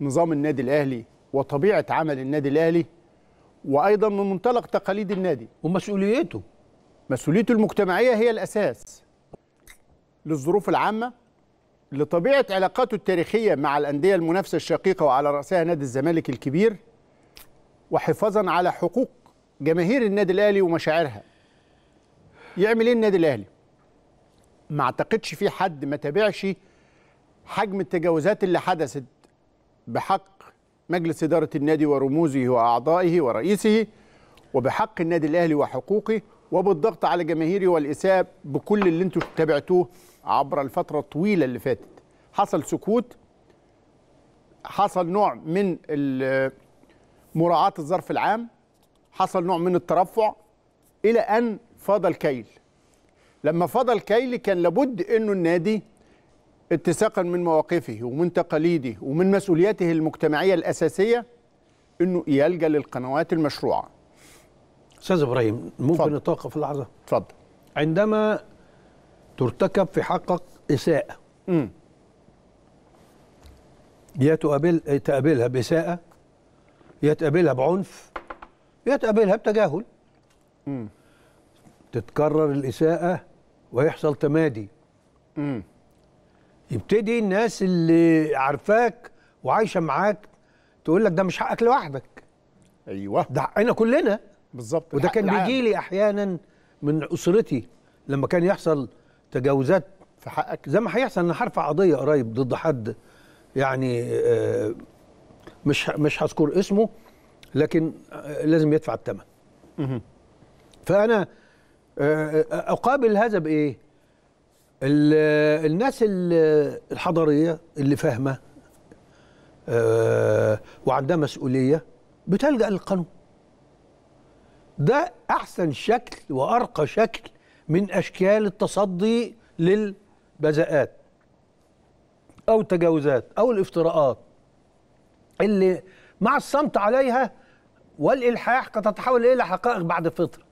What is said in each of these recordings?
نظام النادي الاهلي وطبيعه عمل النادي الاهلي وايضا من منطلق تقاليد النادي ومسؤوليته مسؤوليته المجتمعيه هي الاساس للظروف العامه لطبيعه علاقاته التاريخيه مع الانديه المنافسه الشقيقه وعلى راسها نادي الزمالك الكبير وحفاظا على حقوق جماهير النادي الاهلي ومشاعرها يعمل ايه النادي الاهلي ما اعتقدش في حد ما تابعش حجم التجاوزات اللي حدثت بحق مجلس إدارة النادي ورموزه وأعضائه ورئيسه وبحق النادي الأهلي وحقوقه وبالضغط على جماهيري والإساءة بكل اللي انتم تابعتوه عبر الفترة الطويلة اللي فاتت حصل سكوت حصل نوع من مراعاة الظرف العام حصل نوع من الترفع إلى أن فاض الكيل لما فاض الكيل كان لابد أنه النادي اتساقا من مواقفه ومن تقاليده ومن مسؤولياته المجتمعية الأساسية أنه يلجأ للقنوات المشروعة أستاذ إبراهيم ممكن نتوقف لحظة اتفضل عندما ترتكب في حقك إساءة يا تقابل تقابلها بإساءة يا تقابلها بعنف يا تقابلها بتجاهل امم تتكرر الإساءة ويحصل تمادي امم يبتدي الناس اللي عارفاك وعايشه معاك تقول لك ده مش حقك لوحدك ايوه ده حقنا كلنا بالظبط وده كان بيجي لي احيانا من اسرتي لما كان يحصل تجاوزات في حقك زي ما هيحصل انا هرفع قضيه قريب ضد حد يعني آه، مش مش هذكر اسمه لكن آه، لازم يدفع الثمن فانا آه، اقابل هذا بايه الناس الحضريه اللي فاهمه آه، وعندها مسؤوليه بتلجا للقانون ده احسن شكل وارقى شكل من اشكال التصدي للبزاءات او التجاوزات او الافتراءات اللي مع الصمت عليها والالحاح قد تتحول الى حقائق بعد فتره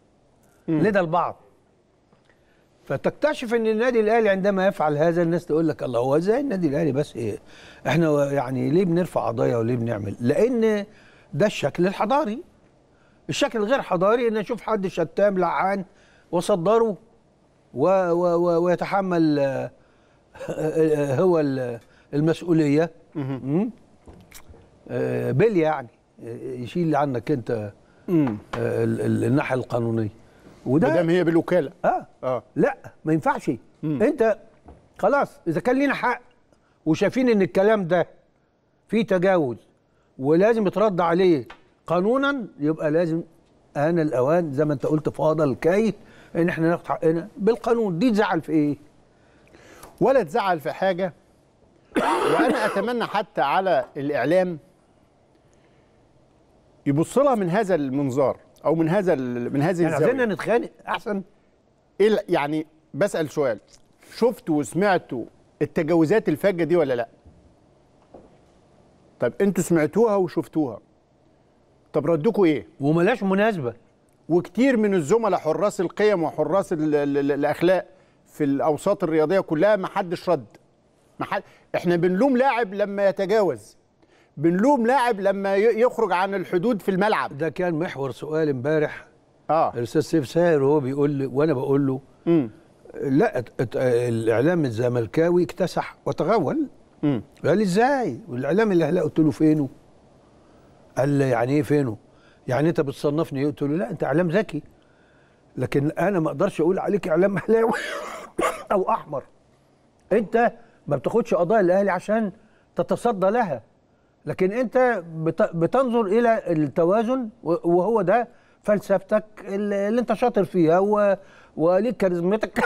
لدى البعض فتكتشف ان النادي الاهلي عندما يفعل هذا الناس تقول لك الله هو ازاي النادي الاهلي بس ايه احنا يعني ليه بنرفع قضايا وليه بنعمل لان ده الشكل الحضاري الشكل الغير حضاري ان اشوف حد شتام لعان وصدره و و و ويتحمل آه، آه، هو المسؤوليه آه، بل يعني يشيل عنك انت الناحيه القانونيه وده ما دام هي بالوكاله اه اه لا ما ينفعش مم. انت خلاص اذا كان لينا حق وشايفين ان الكلام ده فيه تجاوز ولازم يترد عليه قانونا يبقى لازم ان الاوان زي ما انت قلت فاضل كي ان احنا ناخد حقنا بالقانون دي تزعل في ايه؟ ولا تزعل في حاجه وانا اتمنى حتى على الاعلام يبص لها من هذا المنظار او من هذا من هذه يعني الزاويه عايزين نتخانق احسن ايه يعني بسال سؤال شفتوا وسمعتوا التجاوزات الفجه دي ولا لا طب انتوا سمعتوها وشفتوها طب ردكم ايه وملاش مناسبه وكتير من الزملاء حراس القيم وحراس الـ الـ الـ الاخلاق في الاوساط الرياضيه كلها ما حدش رد ما حد احنا بنلوم لاعب لما يتجاوز بنلوم لاعب لما يخرج عن الحدود في الملعب ده كان محور سؤال امبارح اه الاستاذ سيف ساهر وهو بيقول لي وانا بقول له م. لا الاعلام الزملكاوي اكتسح وتغول امم قال ازاي والاعلام الاهلاء قلت له فينه قال لي يعني ايه فينه يعني انت بتصنفني إيه؟ قلت له لا انت اعلام ذكي لكن انا ما اقدرش اقول عليك اعلام اهلاوي او احمر انت ما بتاخدش قضايا الاهلي عشان تتصدى لها لكن انت بتنظر الى التوازن وهو ده فلسفتك اللي انت شاطر فيها و... وليك كاريزمتك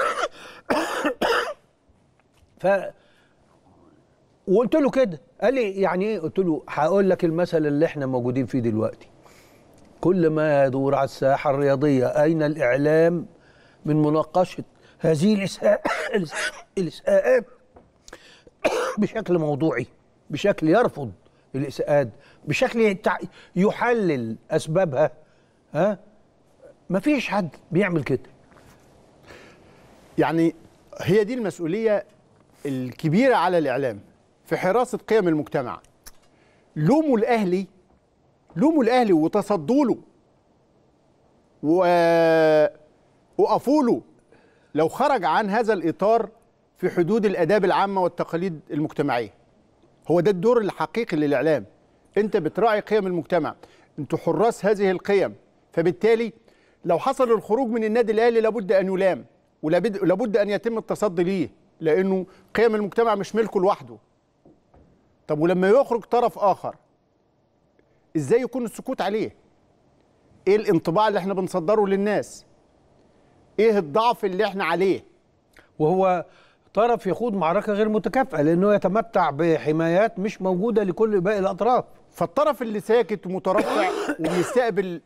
ف وقلت له كده قال لي يعني ايه قلت له هقول لك المثل اللي احنا موجودين فيه دلوقتي كل ما يدور على الساحه الرياضيه اين الاعلام من مناقشه هذه الاساءات بشكل موضوعي بشكل يرفض الاسقاط بشكل يحلل اسبابها ها مفيش حد بيعمل كده يعني هي دي المسؤوليه الكبيره على الاعلام في حراسه قيم المجتمع لوموا الاهلي لوموا الاهلي وتصدوا له وقفوا له لو خرج عن هذا الاطار في حدود الاداب العامه والتقاليد المجتمعيه هو ده الدور الحقيقي للاعلام انت بتراعي قيم المجتمع انتوا حراس هذه القيم فبالتالي لو حصل الخروج من النادي الاهلي لابد ان يلام ولابد ان يتم التصدي ليه لانه قيم المجتمع مش ملكه لوحده طب ولما يخرج طرف اخر ازاي يكون السكوت عليه ايه الانطباع اللي احنا بنصدره للناس ايه الضعف اللي احنا عليه وهو طرف يخوض معركه غير متكافئه لانه يتمتع بحمايات مش موجوده لكل باقي الاطراف فالطرف اللي ساكت ومترفع وبيستقبل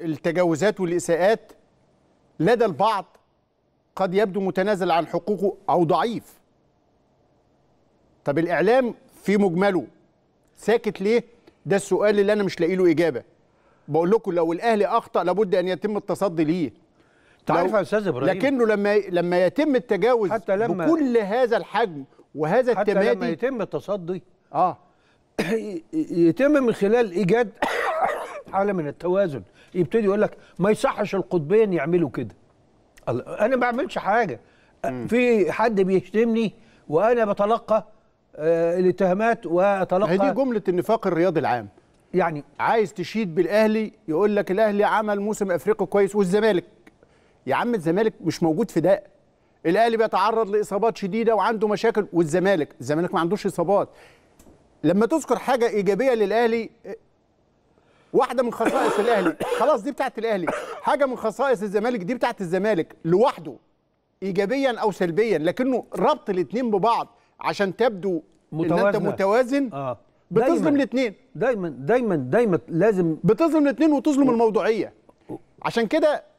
التجاوزات والاساءات لدى البعض قد يبدو متنازل عن حقوقه او ضعيف طب الاعلام في مجمله ساكت ليه ده السؤال اللي انا مش لاقي له اجابه بقول لكم لو الاهلي اخطا لابد ان يتم التصدي ليه تعرف يا استاذ ابراهيم لكنه لما لما يتم التجاوز حتى لما بكل هذا الحجم وهذا حتى التمادي لما يتم التصدي اه يتم من خلال ايجاد حاله من التوازن يبتدي يقول لك ما يصحش القطبين يعملوا كده انا ما بعملش حاجه في حد بيشتمني وانا بتلقى آه، الاتهامات واتلقى هذه جمله النفاق الرياضي العام يعني عايز تشيد بالاهلي يقول لك الاهلي عمل موسم افريقي كويس والزمالك يا عم الزمالك مش موجود في ده الاهلي بيتعرض لاصابات شديده وعنده مشاكل والزمالك الزمالك ما عندوش اصابات لما تذكر حاجه ايجابيه للاهلي واحده من خصائص الاهلي خلاص دي بتاعت الاهلي حاجه من خصائص الزمالك دي بتاعت الزمالك لوحده ايجابيا او سلبيا لكنه ربط الاثنين ببعض عشان تبدو متوازنة. ان انت متوازن آه. بتظلم الاثنين دايما دايما دايما لازم بتظلم الاثنين وتظلم الموضوعيه عشان كده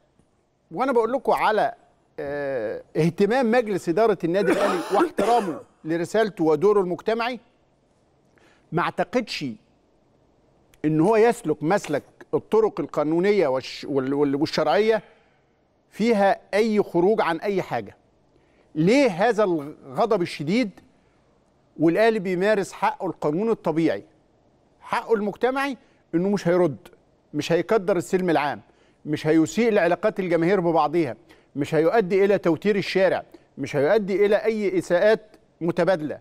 وانا بقول لكم على آه، اهتمام مجلس اداره النادي الاهلي واحترامه لرسالته ودوره المجتمعي ما اعتقدش ان هو يسلك مسلك الطرق القانونيه والشرعيه فيها اي خروج عن اي حاجه ليه هذا الغضب الشديد والاهلي بيمارس حقه القانوني الطبيعي حقه المجتمعي انه مش هيرد مش هيقدر السلم العام مش هيسيء لعلاقات الجماهير ببعضها مش هيؤدي الى توتير الشارع مش هيؤدي الى اي اساءات متبادله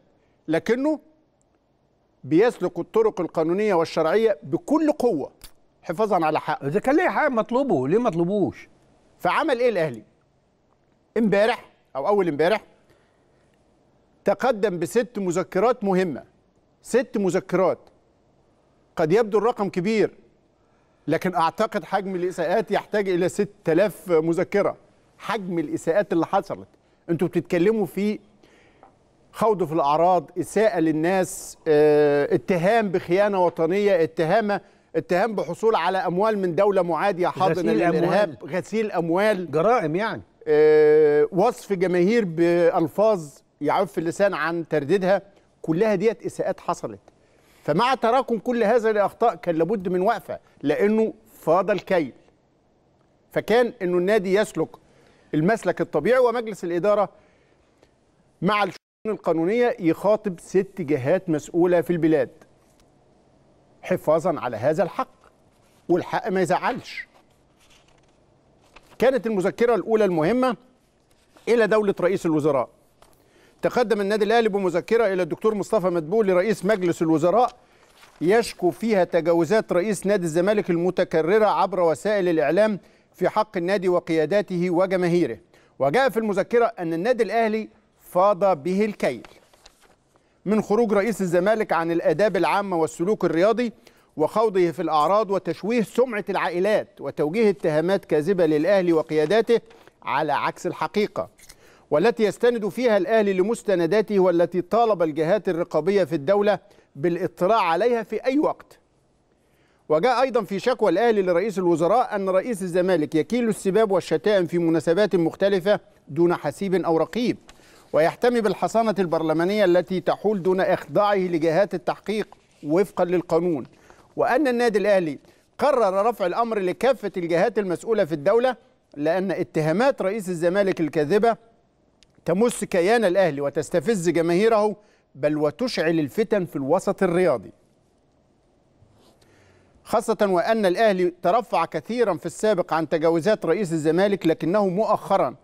لكنه بيسلك الطرق القانونيه والشرعيه بكل قوه حفاظا على حقه اذا كان ليه حق مطلوبه ليه ما طلبوش فعمل ايه الاهلي امبارح او اول امبارح تقدم بست مذكرات مهمه ست مذكرات قد يبدو الرقم كبير لكن اعتقد حجم الاساءات يحتاج الى 6000 مذكره حجم الاساءات اللي حصلت انتوا بتتكلموا في خوض في الاعراض اساءه للناس اه اتهام بخيانه وطنيه اتهامه اتهام بحصول على اموال من دوله معاديه حاضنه للارهاب غسيل اموال جرائم يعني اه وصف جماهير بالفاظ يعف اللسان عن ترديدها كلها ديت اساءات حصلت فمع تراكم كل هذا الاخطاء كان لابد من وقفه لانه فاض الكيل فكان انه النادي يسلك المسلك الطبيعي ومجلس الاداره مع الشؤون القانونيه يخاطب ست جهات مسؤوله في البلاد حفاظا على هذا الحق والحق ما يزعلش كانت المذكره الاولى المهمه الى دوله رئيس الوزراء تقدم النادي الاهلي بمذكره الى الدكتور مصطفى مدبول رئيس مجلس الوزراء يشكو فيها تجاوزات رئيس نادي الزمالك المتكرره عبر وسائل الاعلام في حق النادي وقياداته وجماهيره وجاء في المذكره ان النادي الاهلي فاض به الكيل من خروج رئيس الزمالك عن الاداب العامه والسلوك الرياضي وخوضه في الاعراض وتشويه سمعه العائلات وتوجيه اتهامات كاذبه للاهلي وقياداته على عكس الحقيقه والتي يستند فيها الأهلي لمستنداته والتي طالب الجهات الرقابية في الدولة بالاطلاع عليها في أي وقت وجاء أيضا في شكوى الأهلي لرئيس الوزراء أن رئيس الزمالك يكيل السباب والشتائم في مناسبات مختلفة دون حسيب أو رقيب ويحتمي بالحصانة البرلمانية التي تحول دون إخضاعه لجهات التحقيق وفقا للقانون وأن النادي الأهلي قرر رفع الأمر لكافة الجهات المسؤولة في الدولة لأن اتهامات رئيس الزمالك الكاذبة تمس كيان الأهلي وتستفز جماهيره بل وتشعل الفتن في الوسط الرياضي خاصة وأن الأهلي ترفع كثيرا في السابق عن تجاوزات رئيس الزمالك لكنه مؤخرا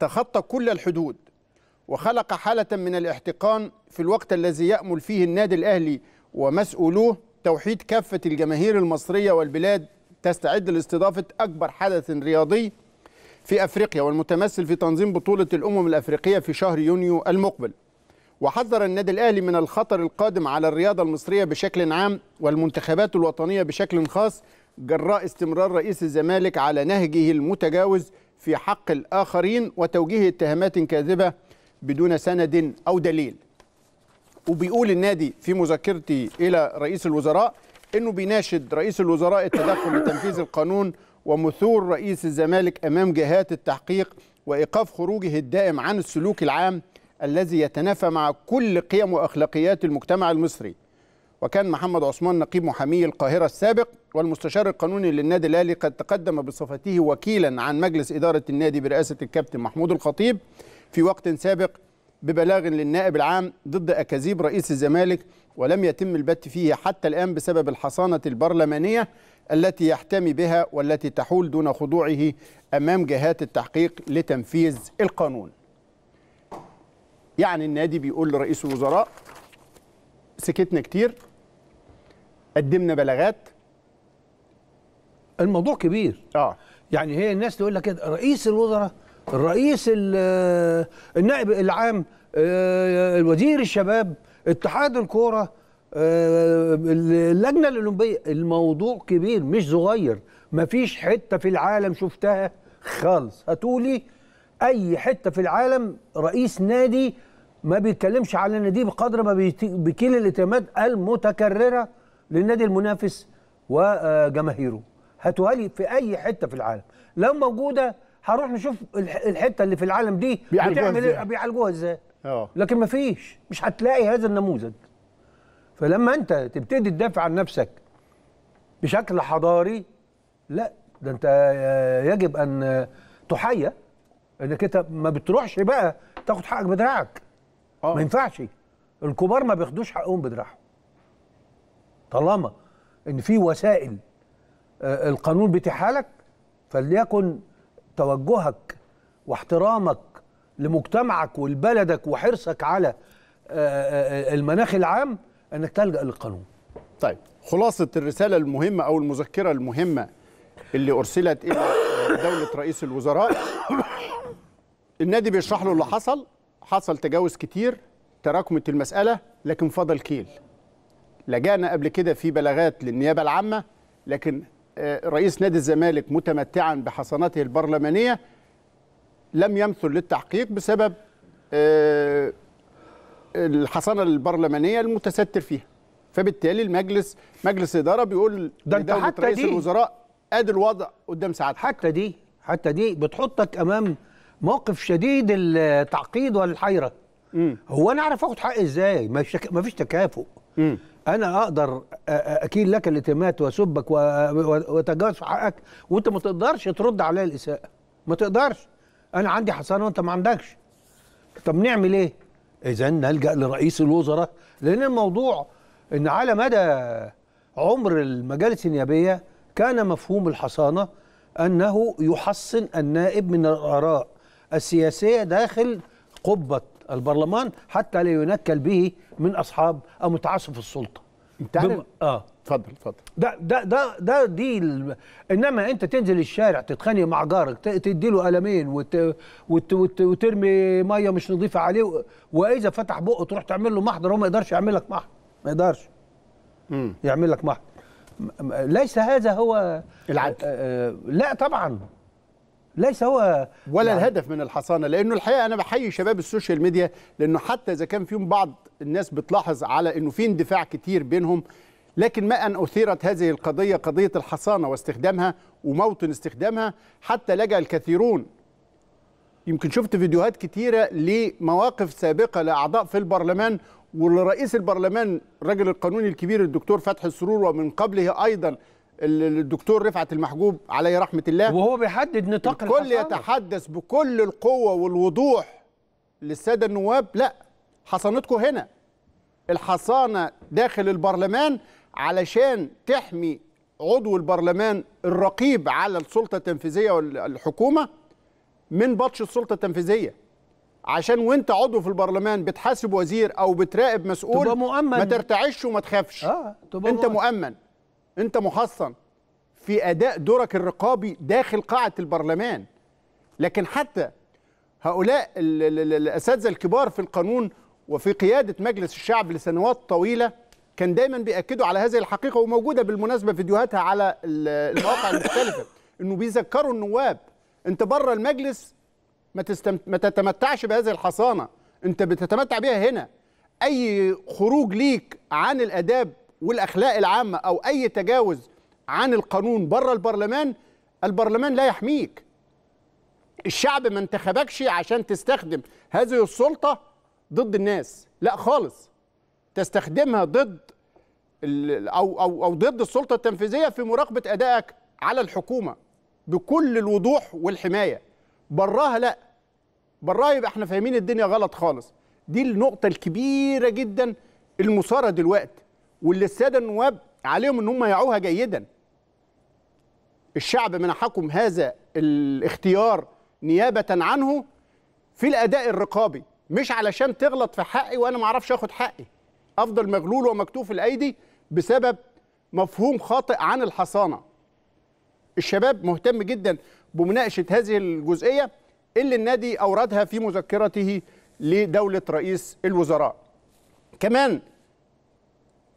تخطى كل الحدود وخلق حالة من الاحتقان في الوقت الذي يأمل فيه النادي الأهلي ومسؤولوه توحيد كافة الجماهير المصرية والبلاد تستعد لاستضافة أكبر حدث رياضي في أفريقيا والمتمثل في تنظيم بطولة الأمم الأفريقية في شهر يونيو المقبل وحذر النادي الأهلي من الخطر القادم على الرياضة المصرية بشكل عام والمنتخبات الوطنية بشكل خاص جراء استمرار رئيس الزمالك على نهجه المتجاوز في حق الآخرين وتوجيه اتهامات كاذبة بدون سند أو دليل وبيقول النادي في مذكرته إلى رئيس الوزراء أنه بيناشد رئيس الوزراء التدخل لتنفيذ القانون ومثور رئيس الزمالك أمام جهات التحقيق وإيقاف خروجه الدائم عن السلوك العام الذي يتنافى مع كل قيم وأخلاقيات المجتمع المصري وكان محمد عثمان نقيب محامي القاهرة السابق والمستشار القانوني للنادي الأهلي قد تقدم بصفته وكيلا عن مجلس إدارة النادي برئاسة الكابتن محمود الخطيب في وقت سابق ببلاغ للنائب العام ضد أكاذيب رئيس الزمالك ولم يتم البت فيه حتى الآن بسبب الحصانة البرلمانية التي يحتمي بها والتي تحول دون خضوعه أمام جهات التحقيق لتنفيذ القانون يعني النادي بيقول لرئيس الوزراء سكتنا كتير قدمنا بلاغات الموضوع كبير اه يعني هي الناس تقول لك رئيس الوزراء الرئيس النائب العام آه، آه، وزير الشباب اتحاد الكوره آه، اللجنه الاولمبيه الموضوع كبير مش صغير مفيش حته في العالم شفتها خالص هتقولي اي حته في العالم رئيس نادي ما بيتكلمش على النادي بقدر ما بكل الاتهامات المتكرره للنادي المنافس وجماهيره هاتوها في اي حته في العالم لو موجوده هروح نشوف الحته اللي في العالم دي بيعالجوها إيه؟ ازاي بيعالجوها ازاي آه. لكن مفيش مش هتلاقي هذا النموذج فلما انت تبتدي تدافع عن نفسك بشكل حضاري لا ده انت يجب ان تحيا انك انت ما بتروحش بقى تاخد حقك بدراعك آه. ما ينفعش الكبار ما بياخدوش حقهم بدراعهم طالما ان في وسائل آه، القانون بتحالك فليكن توجهك واحترامك لمجتمعك ولبلدك وحرصك على آه، المناخ العام انك تلجا للقانون طيب خلاصه الرساله المهمه او المذكره المهمه اللي ارسلت الى دوله رئيس الوزراء النادي بيشرح له اللي حصل حصل تجاوز كتير تراكمت المساله لكن فضل كيل لجانا قبل كده في بلاغات للنيابه العامه لكن آه، رئيس نادي الزمالك متمتعا بحصاناته البرلمانيه لم يمثل للتحقيق بسبب آه، الحصانه البرلمانيه المتستر فيها فبالتالي المجلس مجلس اداره بيقول ده انت حتى رئيس دي الوزراء ادي الوضع قدام سعاده حتى دي حتى دي بتحطك امام موقف شديد التعقيد والحيره م. هو انا اعرف اخد حقي ازاي ما فيش تكافؤ م. انا اقدر اكيل لك الاتهامات واسبك واتجاوز في حقك وانت ما تقدرش ترد عليا الاساءه ما تقدرش انا عندي حصانه وانت ما عندكش طب نعمل ايه اذا نلجا لرئيس الوزراء لان الموضوع ان على مدى عمر المجالس النيابيه كان مفهوم الحصانه انه يحصن النائب من الاراء السياسيه داخل قبه البرلمان حتى لا ينكل به من اصحاب او متعسف السلطه انت عارف اه اتفضل اتفضل ده ده ده ده دي ال... انما انت تنزل الشارع تتخانق مع جارك تدي له قلمين وت... وت... وت... وترمي ميه مش نظيفه عليه و... واذا فتح بقه تروح تعمل له محضر هو ما يقدرش يعمل لك محضر ما يقدرش يعمل لك محضر ليس هذا هو العدل آآ آه، آآ آه، لا طبعا ليس هو ولا يعني الهدف من الحصانه لانه الحقيقه انا بحيي شباب السوشيال ميديا لانه حتى اذا كان فيهم بعض الناس بتلاحظ على انه في اندفاع كتير بينهم لكن ما أن أثيرت هذه القضية قضية الحصانة واستخدامها وموطن استخدامها حتى لجأ الكثيرون يمكن شفت فيديوهات كتيرة لمواقف سابقة لأعضاء في البرلمان ولرئيس البرلمان رجل القانوني الكبير الدكتور فتحي السرور ومن قبله أيضا الدكتور رفعت المحجوب عليه رحمة الله وهو بيحدد نطاق الكل يتحدث بكل القوة والوضوح للسادة النواب لا حصانتكم هنا الحصانة داخل البرلمان علشان تحمي عضو البرلمان الرقيب على السلطه التنفيذيه والحكومه من بطش السلطه التنفيذيه عشان وانت عضو في البرلمان بتحاسب وزير او بتراقب مسؤول تبقى مؤمن ما ترتعش وما تخافش آه. تبقى انت مؤمن انت محصن في اداء دورك الرقابي داخل قاعه البرلمان لكن حتى هؤلاء الاساتذه الكبار في القانون وفي قياده مجلس الشعب لسنوات طويله كان دايما بياكدوا على هذه الحقيقه وموجوده بالمناسبه فيديوهاتها على المواقع المختلفه انه بيذكروا النواب انت بره المجلس ما, تستمت... ما تتمتعش بهذه الحصانه انت بتتمتع بها هنا اي خروج ليك عن الاداب والاخلاق العامه او اي تجاوز عن القانون بره البرلمان البرلمان لا يحميك الشعب ما انتخبكش عشان تستخدم هذه السلطه ضد الناس لا خالص تستخدمها ضد او او او ضد السلطه التنفيذيه في مراقبه ادائك على الحكومه بكل الوضوح والحمايه براها لا براها يبقى احنا فاهمين الدنيا غلط خالص دي النقطه الكبيره جدا المثاره دلوقتي واللي الساده النواب عليهم ان هم يعوها جيدا الشعب منحكم هذا الاختيار نيابه عنه في الاداء الرقابي مش علشان تغلط في حقي وانا ما اعرفش اخد حقي افضل مغلول ومكتوف الايدي بسبب مفهوم خاطئ عن الحصانه الشباب مهتم جدا بمناقشه هذه الجزئيه اللي النادي اوردها في مذكرته لدوله رئيس الوزراء كمان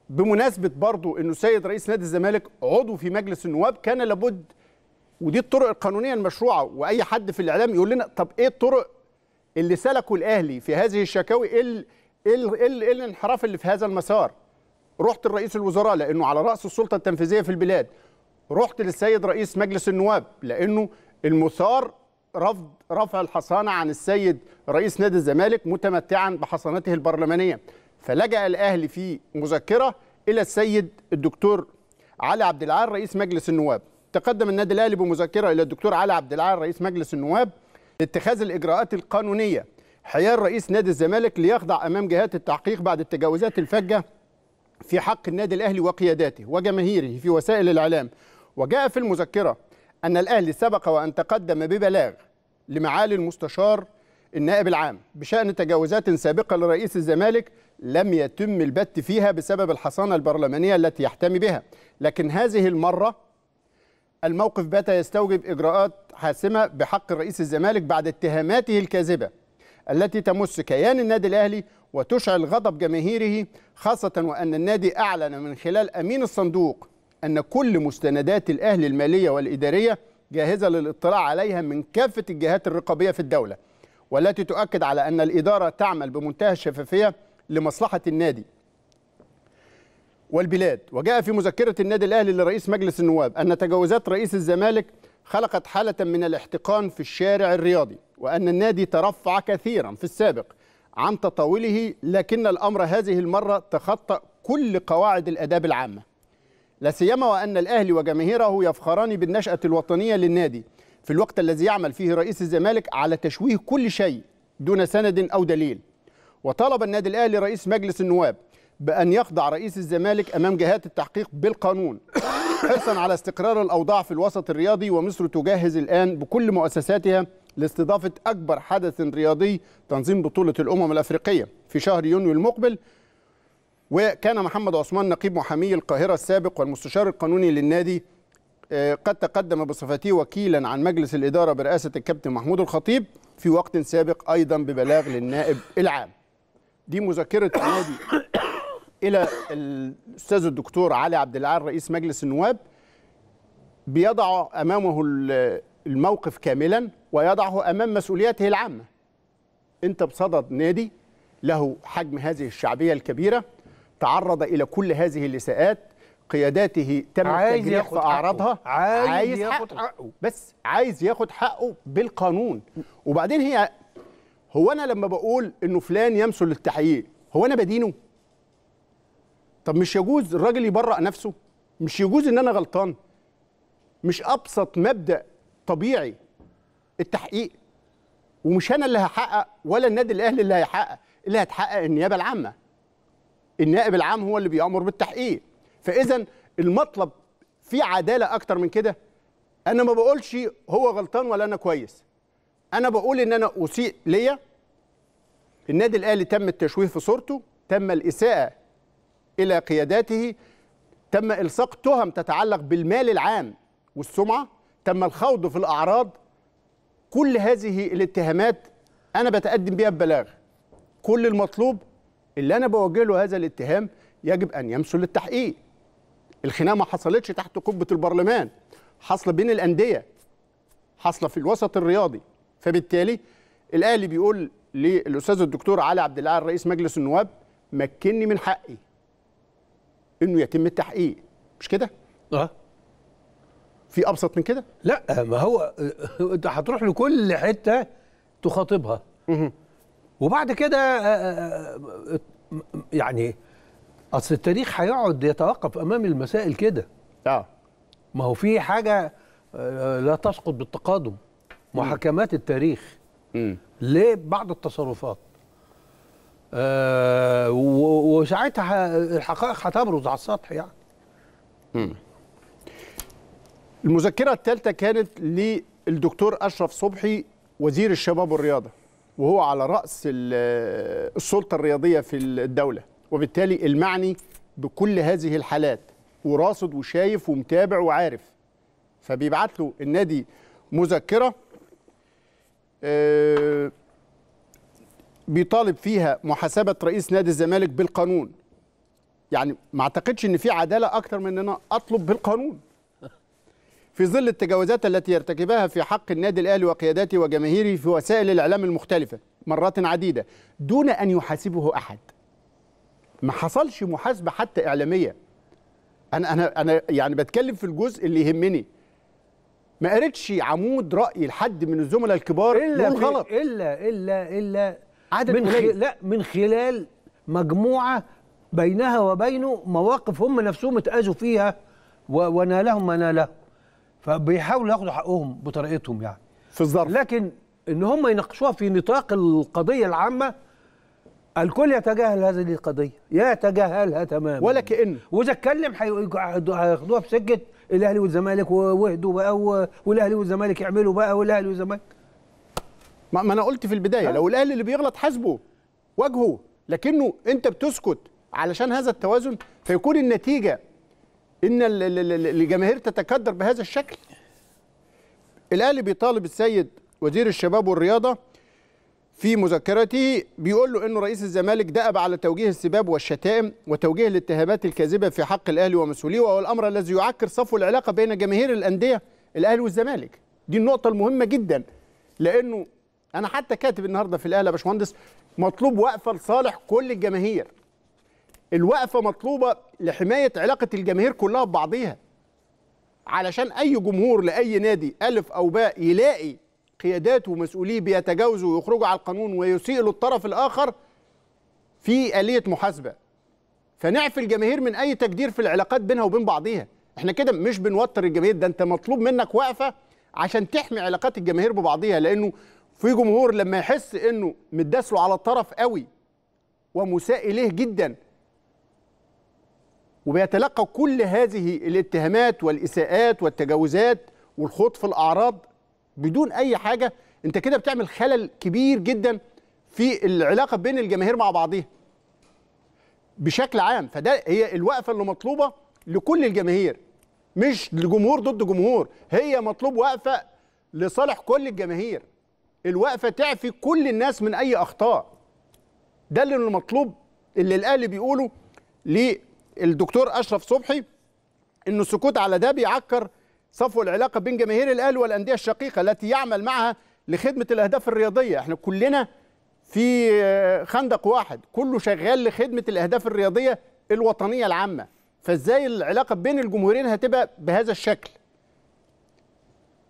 بمناسبه برضو انه السيد رئيس نادي الزمالك عضو في مجلس النواب كان لابد ودي الطرق القانونيه المشروعه واي حد في الاعلام يقول لنا طب ايه الطرق اللي سلكوا الاهلي في هذه الشكاوي إيه, إيه, ايه الانحراف اللي في هذا المسار رحت لرئيس الوزراء لانه على راس السلطه التنفيذيه في البلاد رحت للسيد رئيس مجلس النواب لانه المثار رفض رفع الحصانه عن السيد رئيس نادي الزمالك متمتعا بحصانته البرلمانيه فلجأ الاهلي في مذكره الى السيد الدكتور علي عبد العال رئيس مجلس النواب تقدم النادي الاهلي بمذكره الى الدكتور علي عبد العال رئيس مجلس النواب لاتخاذ الاجراءات القانونيه حيال رئيس نادي الزمالك ليخضع امام جهات التحقيق بعد التجاوزات الفجه في حق النادي الاهلي وقياداته وجماهيره في وسائل الاعلام وجاء في المذكره ان الاهلي سبق وان تقدم ببلاغ لمعالي المستشار النائب العام بشان تجاوزات سابقه لرئيس الزمالك لم يتم البت فيها بسبب الحصانه البرلمانيه التي يحتمي بها لكن هذه المره الموقف بات يستوجب اجراءات حاسمه بحق رئيس الزمالك بعد اتهاماته الكاذبه التي تمس كيان النادي الأهلي وتشعل غضب جماهيره خاصة وأن النادي أعلن من خلال أمين الصندوق أن كل مستندات الأهلي المالية والإدارية جاهزة للاطلاع عليها من كافة الجهات الرقابية في الدولة والتي تؤكد على أن الإدارة تعمل بمنتهى الشفافية لمصلحة النادي والبلاد وجاء في مذكرة النادي الأهلي لرئيس مجلس النواب أن تجاوزات رئيس الزمالك خلقت حالة من الاحتقان في الشارع الرياضي وأن النادي ترفع كثيرا في السابق عن تطاوله لكن الأمر هذه المرة تخطى كل قواعد الأداب العامة لا سيما وأن الأهلي وجماهيره يفخران بالنشأة الوطنية للنادي في الوقت الذي يعمل فيه رئيس الزمالك على تشويه كل شيء دون سند أو دليل وطالب النادي الأهلي رئيس مجلس النواب بأن يخضع رئيس الزمالك أمام جهات التحقيق بالقانون حرصا على استقرار الأوضاع في الوسط الرياضي ومصر تجهز الآن بكل مؤسساتها لاستضافة أكبر حدث رياضي تنظيم بطولة الأمم الأفريقية في شهر يونيو المقبل وكان محمد عثمان نقيب محامي القاهرة السابق والمستشار القانوني للنادي آه، قد تقدم بصفته وكيلا عن مجلس الإدارة برئاسة الكابتن محمود الخطيب في وقت سابق أيضا ببلاغ للنائب العام دي مذكرة النادي إلى الأستاذ الدكتور علي عبد العال رئيس مجلس النواب بيضع أمامه الموقف كاملا ويضعه امام مسؤولياته العامه انت بصدد نادي له حجم هذه الشعبيه الكبيره تعرض الى كل هذه الاساءات قياداته تم التجريح في اعراضها عايز, عايز ياخد حقه بس عايز ياخد حقه بالقانون وبعدين هي هو انا لما بقول انه فلان يمثل التحقيق هو انا بدينه طب مش يجوز الراجل يبرأ نفسه مش يجوز ان انا غلطان مش ابسط مبدا طبيعي التحقيق ومش انا اللي هحقق ولا النادي الاهلي اللي هيحقق اللي هتحقق النيابه العامه النائب العام هو اللي بيامر بالتحقيق فاذا المطلب في عداله اكتر من كده انا ما بقولش هو غلطان ولا انا كويس انا بقول ان انا اسيء ليا النادي الاهلي تم التشويه في صورته تم الاساءه الى قياداته تم الصاق تهم تتعلق بالمال العام والسمعه تم الخوض في الأعراض كل هذه الاتهامات أنا بتقدم بها ببلاغ كل المطلوب اللي أنا بوجه له هذا الاتهام يجب أن يمسوا للتحقيق الخناقة ما حصلتش تحت قبة البرلمان حصل بين الأندية حصل في الوسط الرياضي فبالتالي الأهلي بيقول للأستاذ الدكتور علي عبد العال رئيس مجلس النواب مكني من حقي إنه يتم التحقيق مش كده؟ أه في ابسط من كده لا ما هو انت هتروح لكل حته تخاطبها وبعد كده آه، آه، آه، يعني اصل التاريخ هيقعد يتوقف امام المسائل كده اه ما هو في حاجه لا تسقط بالتقادم محاكمات التاريخ مم. ليه بعض التصرفات آه وساعتها الحقائق هتبرز على السطح يعني مم. المذكرة الثالثة كانت للدكتور أشرف صبحي وزير الشباب والرياضة وهو على رأس السلطة الرياضية في الدولة وبالتالي المعني بكل هذه الحالات وراصد وشايف ومتابع وعارف فبيبعت له النادي مذكرة آه، بيطالب فيها محاسبة رئيس نادي الزمالك بالقانون يعني ما اعتقدش ان في عدالة اكتر من ان انا اطلب بالقانون في ظل التجاوزات التي يرتكبها في حق النادي الاهلي وقياداته وجماهيره في وسائل الاعلام المختلفه مرات عديده دون ان يحاسبه احد. ما حصلش محاسبه حتى اعلاميه. انا انا انا يعني بتكلم في الجزء اللي يهمني. ما قريتش عمود راي لحد من الزملاء الكبار الا غلط الا الا الا عدد من خلال لا من خلال مجموعه بينها وبينه مواقف هم نفسهم اتاذوا فيها ونالهم ما نالهم فبيحاولوا ياخدوا حقهم بطريقتهم يعني في الظرف لكن ان هم يناقشوها في نطاق القضيه العامه الكل يتجاهل هذه القضيه يتجاهلها تماما ولا كأن واذا اتكلم هياخدوها في سكه الاهلي والزمالك ووهدوا بقى والاهلي والزمالك يعملوا بقى والاهلي والزمالك ما انا قلت في البدايه لو الاهلي اللي بيغلط حاسبه وجهه لكنه انت بتسكت علشان هذا التوازن فيكون النتيجه ان الجماهير تتكدر بهذا الشكل الاهلي بيطالب السيد وزير الشباب والرياضه في مذكرته بيقول له انه رئيس الزمالك دأب على توجيه السباب والشتائم وتوجيه الاتهامات الكاذبه في حق الاهلي ومسؤوليه وهو الامر الذي يعكر صفو العلاقه بين جماهير الانديه الاهلي والزمالك دي النقطه المهمه جدا لانه انا حتى كاتب النهارده في الاهلي يا باشمهندس مطلوب وقفه لصالح كل الجماهير الوقفه مطلوبه لحمايه علاقه الجماهير كلها ببعضيها علشان اي جمهور لاي نادي الف او باء يلاقي قياداته ومسؤوليه بيتجاوزوا ويخرجوا على القانون ويسيء للطرف الاخر في اليه محاسبه فنعفي الجماهير من اي تجدير في العلاقات بينها وبين بعضيها احنا كده مش بنوتر الجماهير ده انت مطلوب منك وقفه عشان تحمي علاقات الجماهير ببعضيها لانه في جمهور لما يحس انه متداسله على الطرف قوي ومساء اليه جدا وبيتلقى كل هذه الاتهامات والإساءات والتجاوزات والخوض في الأعراض بدون أي حاجة أنت كده بتعمل خلل كبير جدا في العلاقة بين الجماهير مع بعضها بشكل عام فده هي الوقفة اللي مطلوبة لكل الجماهير مش لجمهور ضد جمهور هي مطلوب وقفة لصالح كل الجماهير الوقفة تعفي كل الناس من أي أخطاء ده اللي المطلوب اللي الأهلي بيقوله الدكتور اشرف صبحي ان السكوت على ده بيعكر صفو العلاقه بين جماهير الاهلي والانديه الشقيقه التي يعمل معها لخدمه الاهداف الرياضيه احنا كلنا في خندق واحد كله شغال لخدمه الاهداف الرياضيه الوطنيه العامه فازاي العلاقه بين الجمهورين هتبقى بهذا الشكل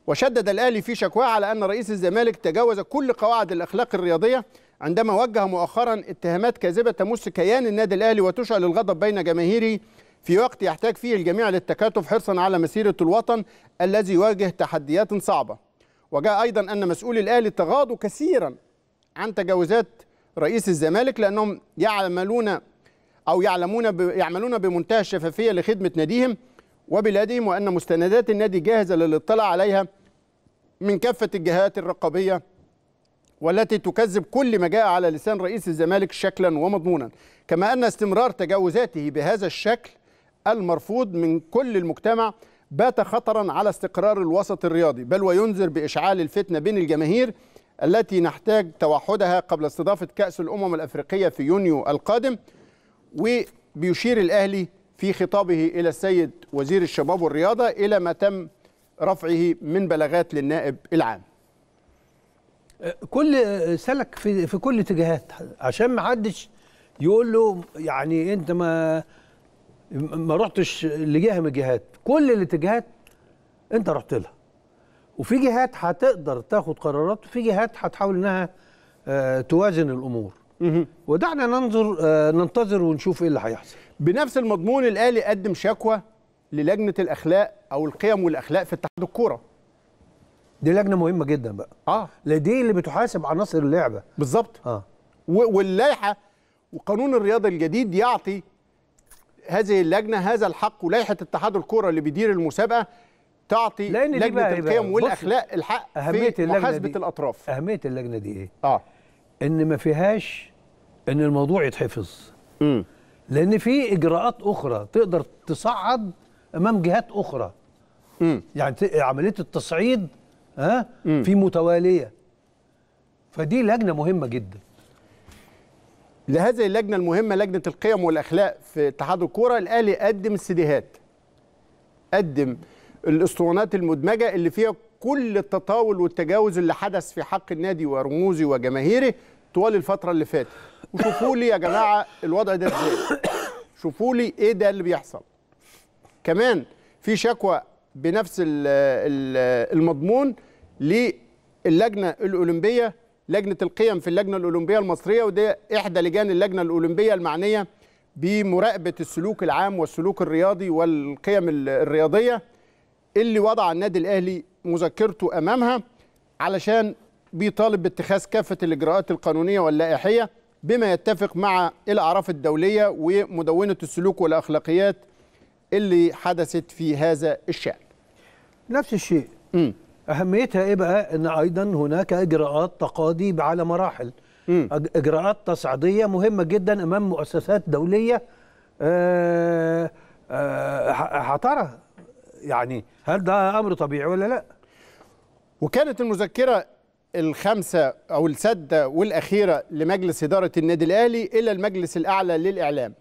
وشدد الاهلي في شكواه على ان رئيس الزمالك تجاوز كل قواعد الاخلاق الرياضيه عندما وجه مؤخرا اتهامات كاذبة تمس كيان النادي الأهلي وتشعل الغضب بين جماهيره في وقت يحتاج فيه الجميع للتكاتف حرصا على مسيرة الوطن الذي يواجه تحديات صعبة وجاء أيضا أن مسؤولي الأهلي تغاضوا كثيرا عن تجاوزات رئيس الزمالك لأنهم يعملون أو يعلمون يعملون بمنتهى الشفافية لخدمة ناديهم وبلادهم وأن مستندات النادي جاهزة للاطلاع عليها من كافة الجهات الرقابية والتي تكذب كل ما جاء على لسان رئيس الزمالك شكلا ومضمونا كما أن استمرار تجاوزاته بهذا الشكل المرفوض من كل المجتمع بات خطرا على استقرار الوسط الرياضي بل وينذر بإشعال الفتنة بين الجماهير التي نحتاج توحدها قبل استضافة كأس الأمم الأفريقية في يونيو القادم وبيشير الأهلي في خطابه إلى السيد وزير الشباب والرياضة إلى ما تم رفعه من بلاغات للنائب العام كل سلك في في كل اتجاهات عشان ما حدش يقول له يعني انت ما ما رحتش لجهه من الجهات كل الاتجاهات انت رحت لها وفي جهات هتقدر تاخد قرارات وفي جهات هتحاول انها آه، توازن الامور ودعنا ننظر آه، ننتظر ونشوف ايه اللي هيحصل بنفس المضمون الاهلي قدم شكوى للجنه الاخلاق او القيم والاخلاق في اتحاد الكوره دي لجنه مهمه جدا بقى اه دي اللي بتحاسب عناصر اللعبه بالظبط اه واللائحه وقانون الرياضه الجديد يعطي هذه اللجنه هذا الحق ولائحه اتحاد الكوره اللي بيدير المسابقه تعطي لأن لجنه القيم والاخلاق الحق أهمية في محاسبه الاطراف اهميه اللجنه دي ايه اه ان ما فيهاش ان الموضوع يتحفظ امم لان في اجراءات اخرى تقدر تصعد امام جهات اخرى امم يعني عمليه التصعيد ها في متواليه فدي لجنه مهمه جدا لهذه اللجنه المهمه لجنه القيم والاخلاق في اتحاد الكوره الاهلي قدم السيديهات قدم الاسطوانات المدمجه اللي فيها كل التطاول والتجاوز اللي حدث في حق النادي ورموزي وجماهيره طوال الفتره اللي فاتت وشوفوا لي يا جماعه الوضع ده ازاي شوفوا لي ايه ده اللي بيحصل كمان في شكوى بنفس المضمون للجنه الاولمبيه لجنه القيم في اللجنه الاولمبيه المصريه ودي احدى لجان اللجنه الاولمبيه المعنيه بمراقبه السلوك العام والسلوك الرياضي والقيم الرياضيه اللي وضع النادي الاهلي مذكرته امامها علشان بيطالب باتخاذ كافه الاجراءات القانونيه واللائحيه بما يتفق مع الاعراف الدوليه ومدونه السلوك والاخلاقيات اللي حدثت في هذا الشان نفس الشيء م. اهميتها ايه بقى ان ايضا هناك اجراءات تقاضي على مراحل م. اجراءات تصعيديه مهمه جدا امام مؤسسات دوليه هترى آه، آه، يعني هل ده امر طبيعي ولا لا وكانت المذكره الخامسه او السادسه والاخيره لمجلس اداره النادي الاهلي الى المجلس الاعلى للاعلام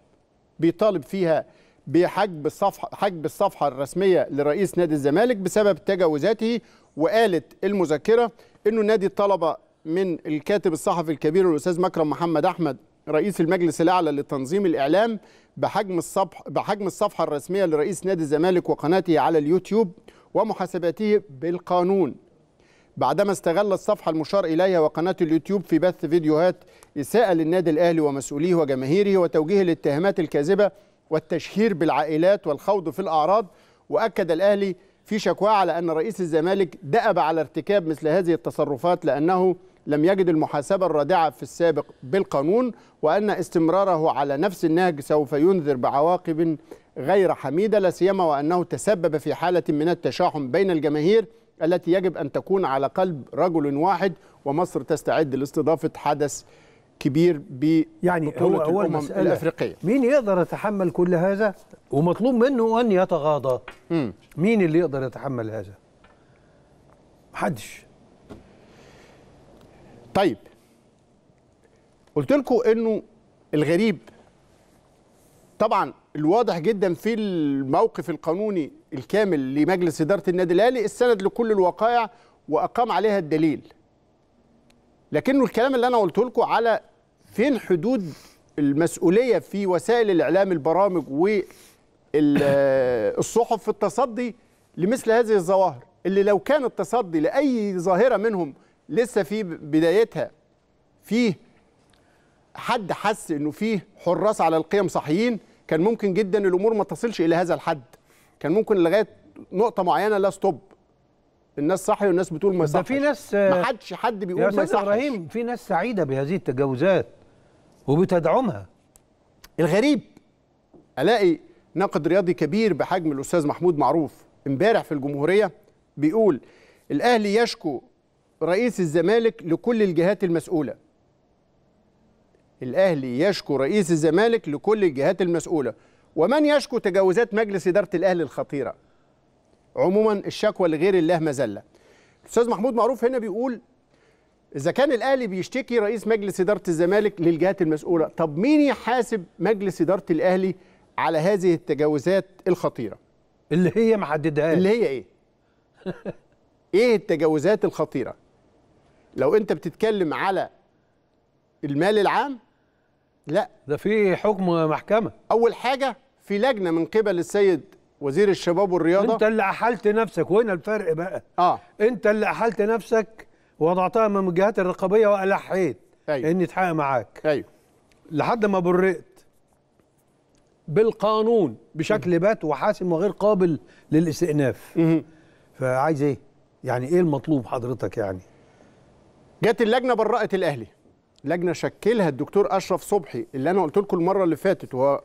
بيطالب فيها بحجب الصفحه حجب الصفحه الرسميه لرئيس نادي الزمالك بسبب تجاوزاته وقالت المذكره انه نادي الطلبه من الكاتب الصحفي الكبير الاستاذ مكرم محمد احمد رئيس المجلس الاعلى لتنظيم الاعلام بحجم الصفحة بحجم الصفحه الرسميه لرئيس نادي الزمالك وقناته على اليوتيوب ومحاسبته بالقانون بعدما استغل الصفحة المشار إليها وقناة اليوتيوب في بث فيديوهات إساءة للنادي الأهلي ومسؤوليه وجماهيره وتوجيه الاتهامات الكاذبة والتشهير بالعائلات والخوض في الأعراض وأكد الأهلي في شكواه على أن رئيس الزمالك دأب على ارتكاب مثل هذه التصرفات لأنه لم يجد المحاسبة الرادعة في السابق بالقانون وأن استمراره على نفس النهج سوف ينذر بعواقب غير حميدة لا سيما وأنه تسبب في حالة من التشاحم بين الجماهير التي يجب أن تكون على قلب رجل واحد ومصر تستعد لاستضافة حدث كبير ب يعني هو هو المسألة الافريقيه مين يقدر يتحمل كل هذا ومطلوب منه ان يتغاضى مم. مين اللي يقدر يتحمل هذا محدش طيب قلت لكم انه الغريب طبعا الواضح جدا في الموقف القانوني الكامل لمجلس اداره النادي الاهلي السند لكل الوقائع واقام عليها الدليل لكنه الكلام اللي انا قلت لكم على فين حدود المسؤوليه في وسائل الاعلام البرامج والصحف في التصدي لمثل هذه الظواهر اللي لو كان التصدي لاي ظاهره منهم لسه في بدايتها فيه حد حس انه فيه حراس على القيم صحيين كان ممكن جدا الامور ما تصلش الى هذا الحد كان ممكن لغايه نقطه معينه لا ستوب الناس صحي والناس بتقول ما صحي في ناس ما حدش حد بيقول ما يا ابراهيم في ناس سعيده بهذه التجاوزات وبتدعمها الغريب الاقي ناقد رياضي كبير بحجم الاستاذ محمود معروف امبارح في الجمهوريه بيقول الاهلي يشكو رئيس الزمالك لكل الجهات المسؤوله الاهلي يشكو رئيس الزمالك لكل الجهات المسؤوله ومن يشكو تجاوزات مجلس اداره الاهلي الخطيره عموما الشكوى لغير الله مذله الاستاذ محمود معروف هنا بيقول اذا كان الاهلي بيشتكي رئيس مجلس اداره الزمالك للجهات المسؤوله طب مين يحاسب مجلس اداره الاهلي على هذه التجاوزات الخطيره اللي هي محددها اللي هي ايه ايه التجاوزات الخطيره لو انت بتتكلم على المال العام لا ده في حكم محكمه اول حاجه في لجنه من قبل السيد وزير الشباب والرياضه انت اللي احلت نفسك وهنا الفرق بقى اه انت اللي احلت نفسك ووضعتها امام الجهات الرقابيه والحيت أيوه. اني اتحقق معاك ايوه لحد ما برئت بالقانون بشكل بات وحاسم وغير قابل للاستئناف فعايز ايه يعني ايه المطلوب حضرتك يعني جت اللجنه برأت الاهلي لجنه شكلها الدكتور اشرف صبحي اللي انا قلت لكم المره اللي فاتت وهو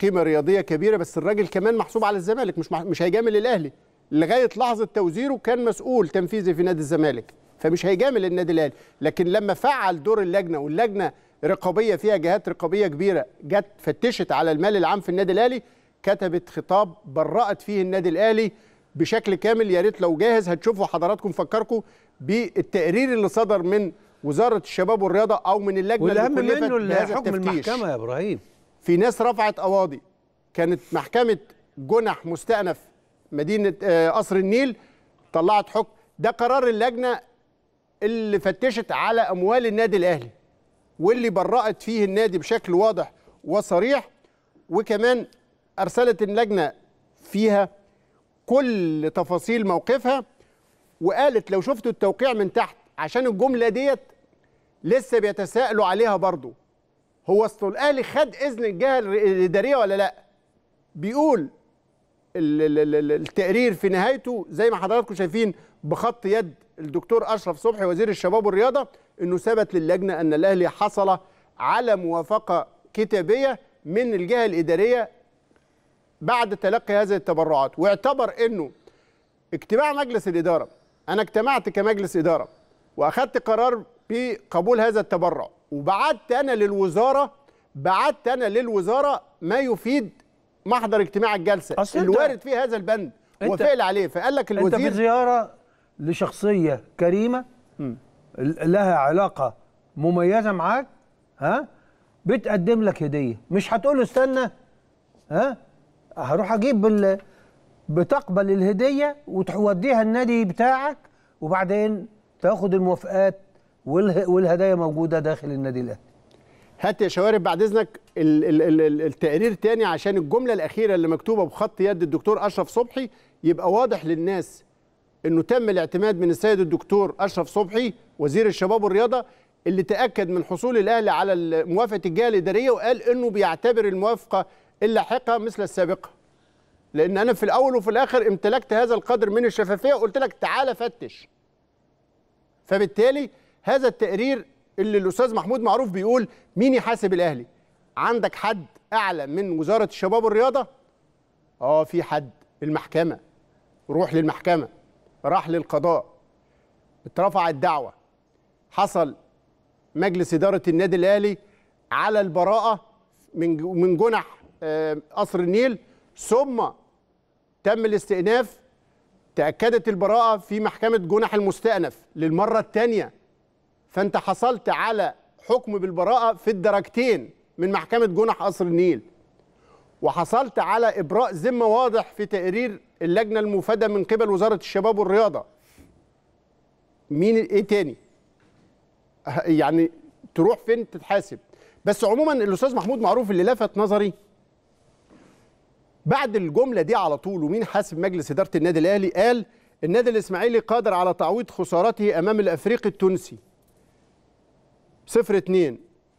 قيمه رياضيه كبيره بس الراجل كمان محسوب على الزمالك مش مح... مش هيجامل الاهلي لغايه لحظه توزيره كان مسؤول تنفيذي في نادي الزمالك فمش هيجامل النادي الاهلي لكن لما فعل دور اللجنه واللجنه رقابيه فيها جهات رقابيه كبيره جت فتشت على المال العام في النادي الاهلي كتبت خطاب برأت فيه النادي الاهلي بشكل كامل يا ريت لو جاهز هتشوفوا حضراتكم فكركم بالتقرير اللي صدر من وزاره الشباب والرياضه او من اللجنه والاهم اللي منه حكم المحكمه يا ابراهيم في ناس رفعت قواضي كانت محكمه جنح مستأنف مدينه آه، قصر النيل طلعت حكم ده قرار اللجنه اللي فتشت على اموال النادي الاهلي واللي برأت فيه النادي بشكل واضح وصريح وكمان ارسلت اللجنه فيها كل تفاصيل موقفها وقالت لو شفتوا التوقيع من تحت عشان الجمله ديت لسه بيتساءلوا عليها برضه هو اصل الاهلي خد اذن الجهه الاداريه ولا لا بيقول التقرير في نهايته زي ما حضراتكم شايفين بخط يد الدكتور اشرف صبحي وزير الشباب والرياضه انه ثبت للجنه ان الاهلي حصل على موافقه كتابيه من الجهه الاداريه بعد تلقي هذه التبرعات واعتبر انه اجتماع مجلس الاداره انا اجتمعت كمجلس اداره واخدت قرار بقبول هذا التبرع وبعت انا للوزاره بعت انا للوزاره ما يفيد محضر اجتماع الجلسه الوارد وارد فيه هذا البند وفعل عليه فقال لك الوزير انت في زياره لشخصيه كريمه م. لها علاقه مميزه معاك ها بتقدم لك هديه مش هتقول له استنى ها هروح اجيب بتقبل الهديه وتوديها النادي بتاعك وبعدين تاخد الموافقات والهدايا موجوده داخل النادي الاهلي هات يا شوارب بعد اذنك ال... ال... ال... التقرير تاني عشان الجمله الاخيره اللي مكتوبه بخط يد الدكتور اشرف صبحي يبقى واضح للناس انه تم الاعتماد من السيد الدكتور اشرف صبحي وزير الشباب والرياضه اللي تاكد من حصول الاهلي على موافقه الجهه الاداريه وقال انه بيعتبر الموافقه اللاحقه مثل السابقه لان انا في الاول وفي الاخر امتلكت هذا القدر من الشفافيه وقلت لك تعالى فتش فبالتالي هذا التقرير اللي الاستاذ محمود معروف بيقول مين يحاسب الاهلي عندك حد اعلى من وزاره الشباب والرياضه اه في حد المحكمه روح للمحكمه راح للقضاء اترفع الدعوه حصل مجلس اداره النادي الاهلي على البراءه من من جنح آه، قصر النيل ثم تم الاستئناف تاكدت البراءه في محكمه جنح المستأنف للمره الثانيه فانت حصلت على حكم بالبراءه في الدرجتين من محكمه جنح قصر النيل وحصلت على إبراء ذمة واضح في تقرير اللجنة المفادة من قبل وزارة الشباب والرياضة مين إيه تاني يعني تروح فين تتحاسب بس عموما الأستاذ محمود معروف اللي لفت نظري بعد الجملة دي على طول ومين حاسب مجلس إدارة النادي الأهلي قال النادي الإسماعيلي قادر على تعويض خسارته أمام الأفريقي التونسي 0 2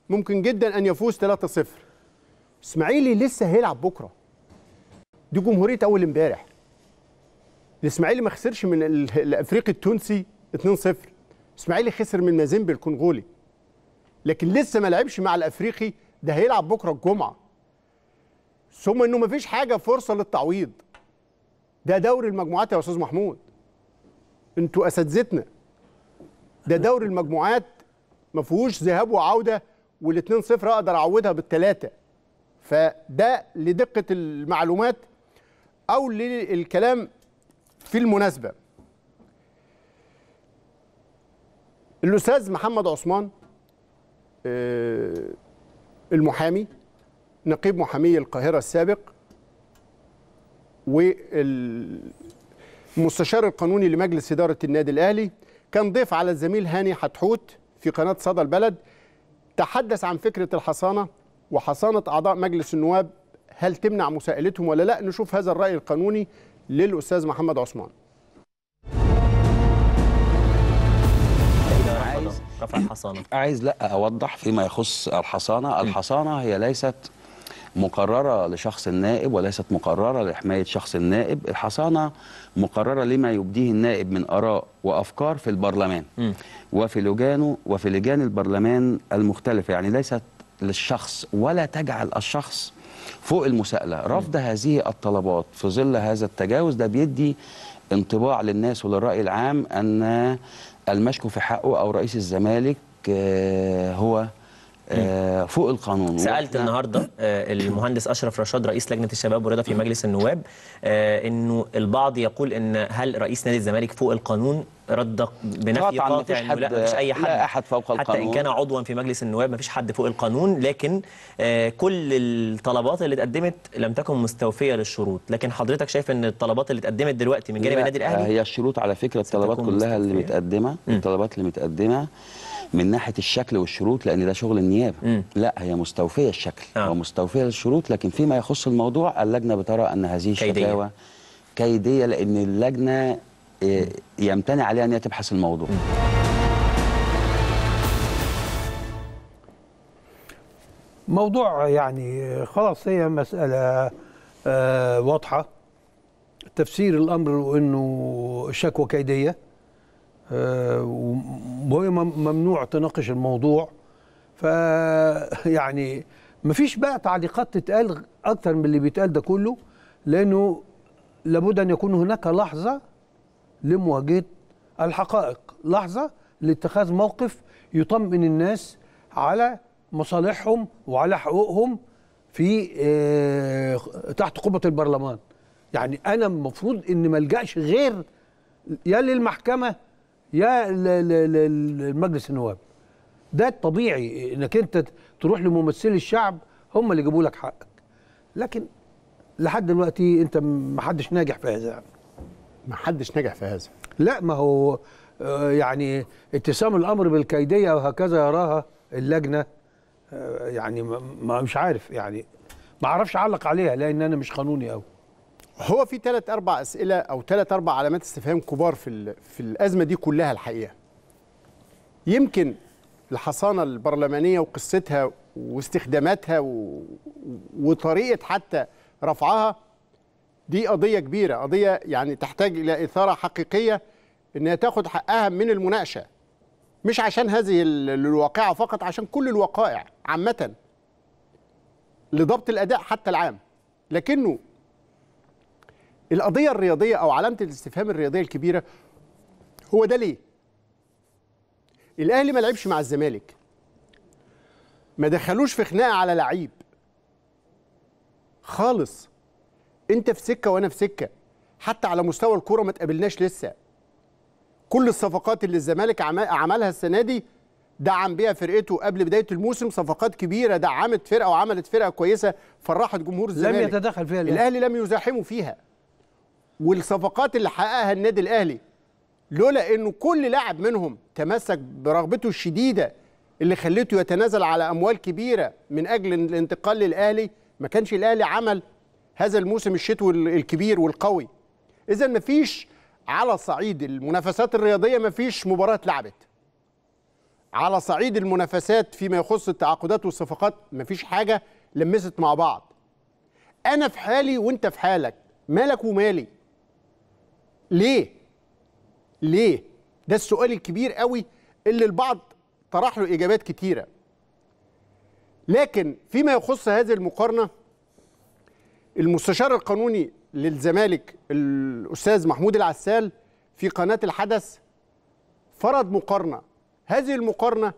ممكن جدا أن يفوز 3 0 اسماعيلي لسه هيلعب بكره دي جمهوريه اول امبارح الاسماعيلي ما خسرش من الافريقي التونسي 2-0 اسماعيلي خسر من مازيمبي الكونغولي لكن لسه ما لعبش مع الافريقي ده هيلعب بكره الجمعه ثم انه ما فيش حاجه فرصه للتعويض ده دوري المجموعات يا استاذ محمود انتوا اساتذتنا ده دوري المجموعات ما فيهوش ذهاب وعوده والاثنين 2 0 اقدر اعوضها بالثلاثه فده لدقه المعلومات او للكلام في المناسبه الاستاذ محمد عثمان آه، المحامي نقيب محامي القاهره السابق والمستشار القانوني لمجلس اداره النادي الاهلي كان ضيف على الزميل هاني حتحوت في قناه صدى البلد تحدث عن فكره الحصانه وحصانة أعضاء مجلس النواب هل تمنع مساءلتهم ولا لا نشوف هذا الرأي القانوني للأستاذ محمد عثمان عايز رفع عايز لا أوضح فيما يخص الحصانة الحصانة هي ليست مقررة لشخص النائب وليست مقررة لحماية شخص النائب الحصانة مقررة لما يبديه النائب من آراء وأفكار في البرلمان م. وفي لجانه وفي لجان البرلمان المختلفة يعني ليست للشخص ولا تجعل الشخص فوق المساءله رفض هذه الطلبات في ظل هذا التجاوز ده بيدي انطباع للناس وللراي العام ان المشكو في حقه او رئيس الزمالك آه، هو آه، فوق القانون سالت نعم. النهارده آه، المهندس اشرف رشاد رئيس لجنه الشباب والرياضه في مجلس النواب آه، انه البعض يقول ان هل رئيس نادي الزمالك فوق القانون رد بنفي قاطع انه لا مش اي حد لا احد فوق القانون حتى ان كان عضوا في مجلس النواب ما فيش حد فوق القانون لكن كل الطلبات اللي اتقدمت لم تكن مستوفيه للشروط لكن حضرتك شايف ان الطلبات اللي اتقدمت دلوقتي من جانب النادي الاهلي هي الشروط على فكره الطلبات كلها مستوفية. اللي متقدمه الطلبات اللي متقدمه من ناحيه الشكل والشروط لان ده شغل النيابه مم. لا هي مستوفيه الشكل آه. ومستوفيه الشروط لكن فيما يخص الموضوع اللجنه بترى ان هذه الشكاوى كيديه لان اللجنه آه، يمتنع عليها ان هي تبحث الموضوع مم. موضوع يعني خلاص هي مساله آه واضحه تفسير الامر انه شكوى كيديه آه، وهي ممنوع تناقش الموضوع ف ما يعني مفيش بقى تعليقات تتقال اكتر من اللي بيتقال ده كله لانه لابد ان يكون هناك لحظه لمواجهه الحقائق لحظه لاتخاذ موقف يطمئن الناس على مصالحهم وعلى حقوقهم في آه، تحت قبه البرلمان يعني انا المفروض ان ملجاش غير يا للمحكمه يا المجلس النواب ده الطبيعي انك انت تروح لممثلي الشعب هم اللي يجيبوا لك حقك لكن لحد دلوقتي انت ما حدش ناجح في هذا ما حدش ناجح في هذا لا ما هو آه، يعني اتسام الامر بالكيديه وهكذا يراها اللجنه آه، يعني ما مش عارف يعني ما اعرفش اعلق عليها لان انا مش قانوني قوي هو في ثلاث اربع اسئله او ثلاث اربع علامات استفهام كبار في في الازمه دي كلها الحقيقه يمكن الحصانه البرلمانيه وقصتها واستخداماتها وطريقه حتى رفعها دي قضيه كبيره قضيه يعني تحتاج الى اثاره حقيقيه انها تاخد حقها من المناقشه مش عشان هذه الواقعه فقط عشان كل الوقائع عامه لضبط الاداء حتى العام لكنه القضيه الرياضيه او علامه الاستفهام الرياضيه الكبيره هو ده ليه الاهلي ما لعبش مع الزمالك ما دخلوش في خناقه على لعيب خالص انت في سكه وانا في سكه حتى على مستوى الكوره ما تقابلناش لسه كل الصفقات اللي الزمالك عملها السنه دي دعم بيها فرقته قبل بدايه الموسم صفقات كبيره دعمت فرقه وعملت فرقه كويسه فرحت جمهور الزمالك لم يتدخل فيها الاهلي لم يزاحموا فيها والصفقات اللي حققها النادي الاهلي لولا انه كل لاعب منهم تمسك برغبته الشديده اللي خلته يتنازل على اموال كبيره من اجل الانتقال للاهلي ما كانش الاهلي عمل هذا الموسم الشتوي الكبير والقوي اذا ما فيش على صعيد المنافسات الرياضيه ما فيش مباراه اتلعبت على صعيد المنافسات فيما يخص التعاقدات والصفقات ما فيش حاجه لمست مع بعض انا في حالي وانت في حالك مالك ومالي ليه ليه ده السؤال الكبير قوي اللي البعض طرح له اجابات كتيره لكن فيما يخص هذه المقارنه المستشار القانوني للزمالك الاستاذ محمود العسال في قناه الحدث فرض مقارنه هذه المقارنه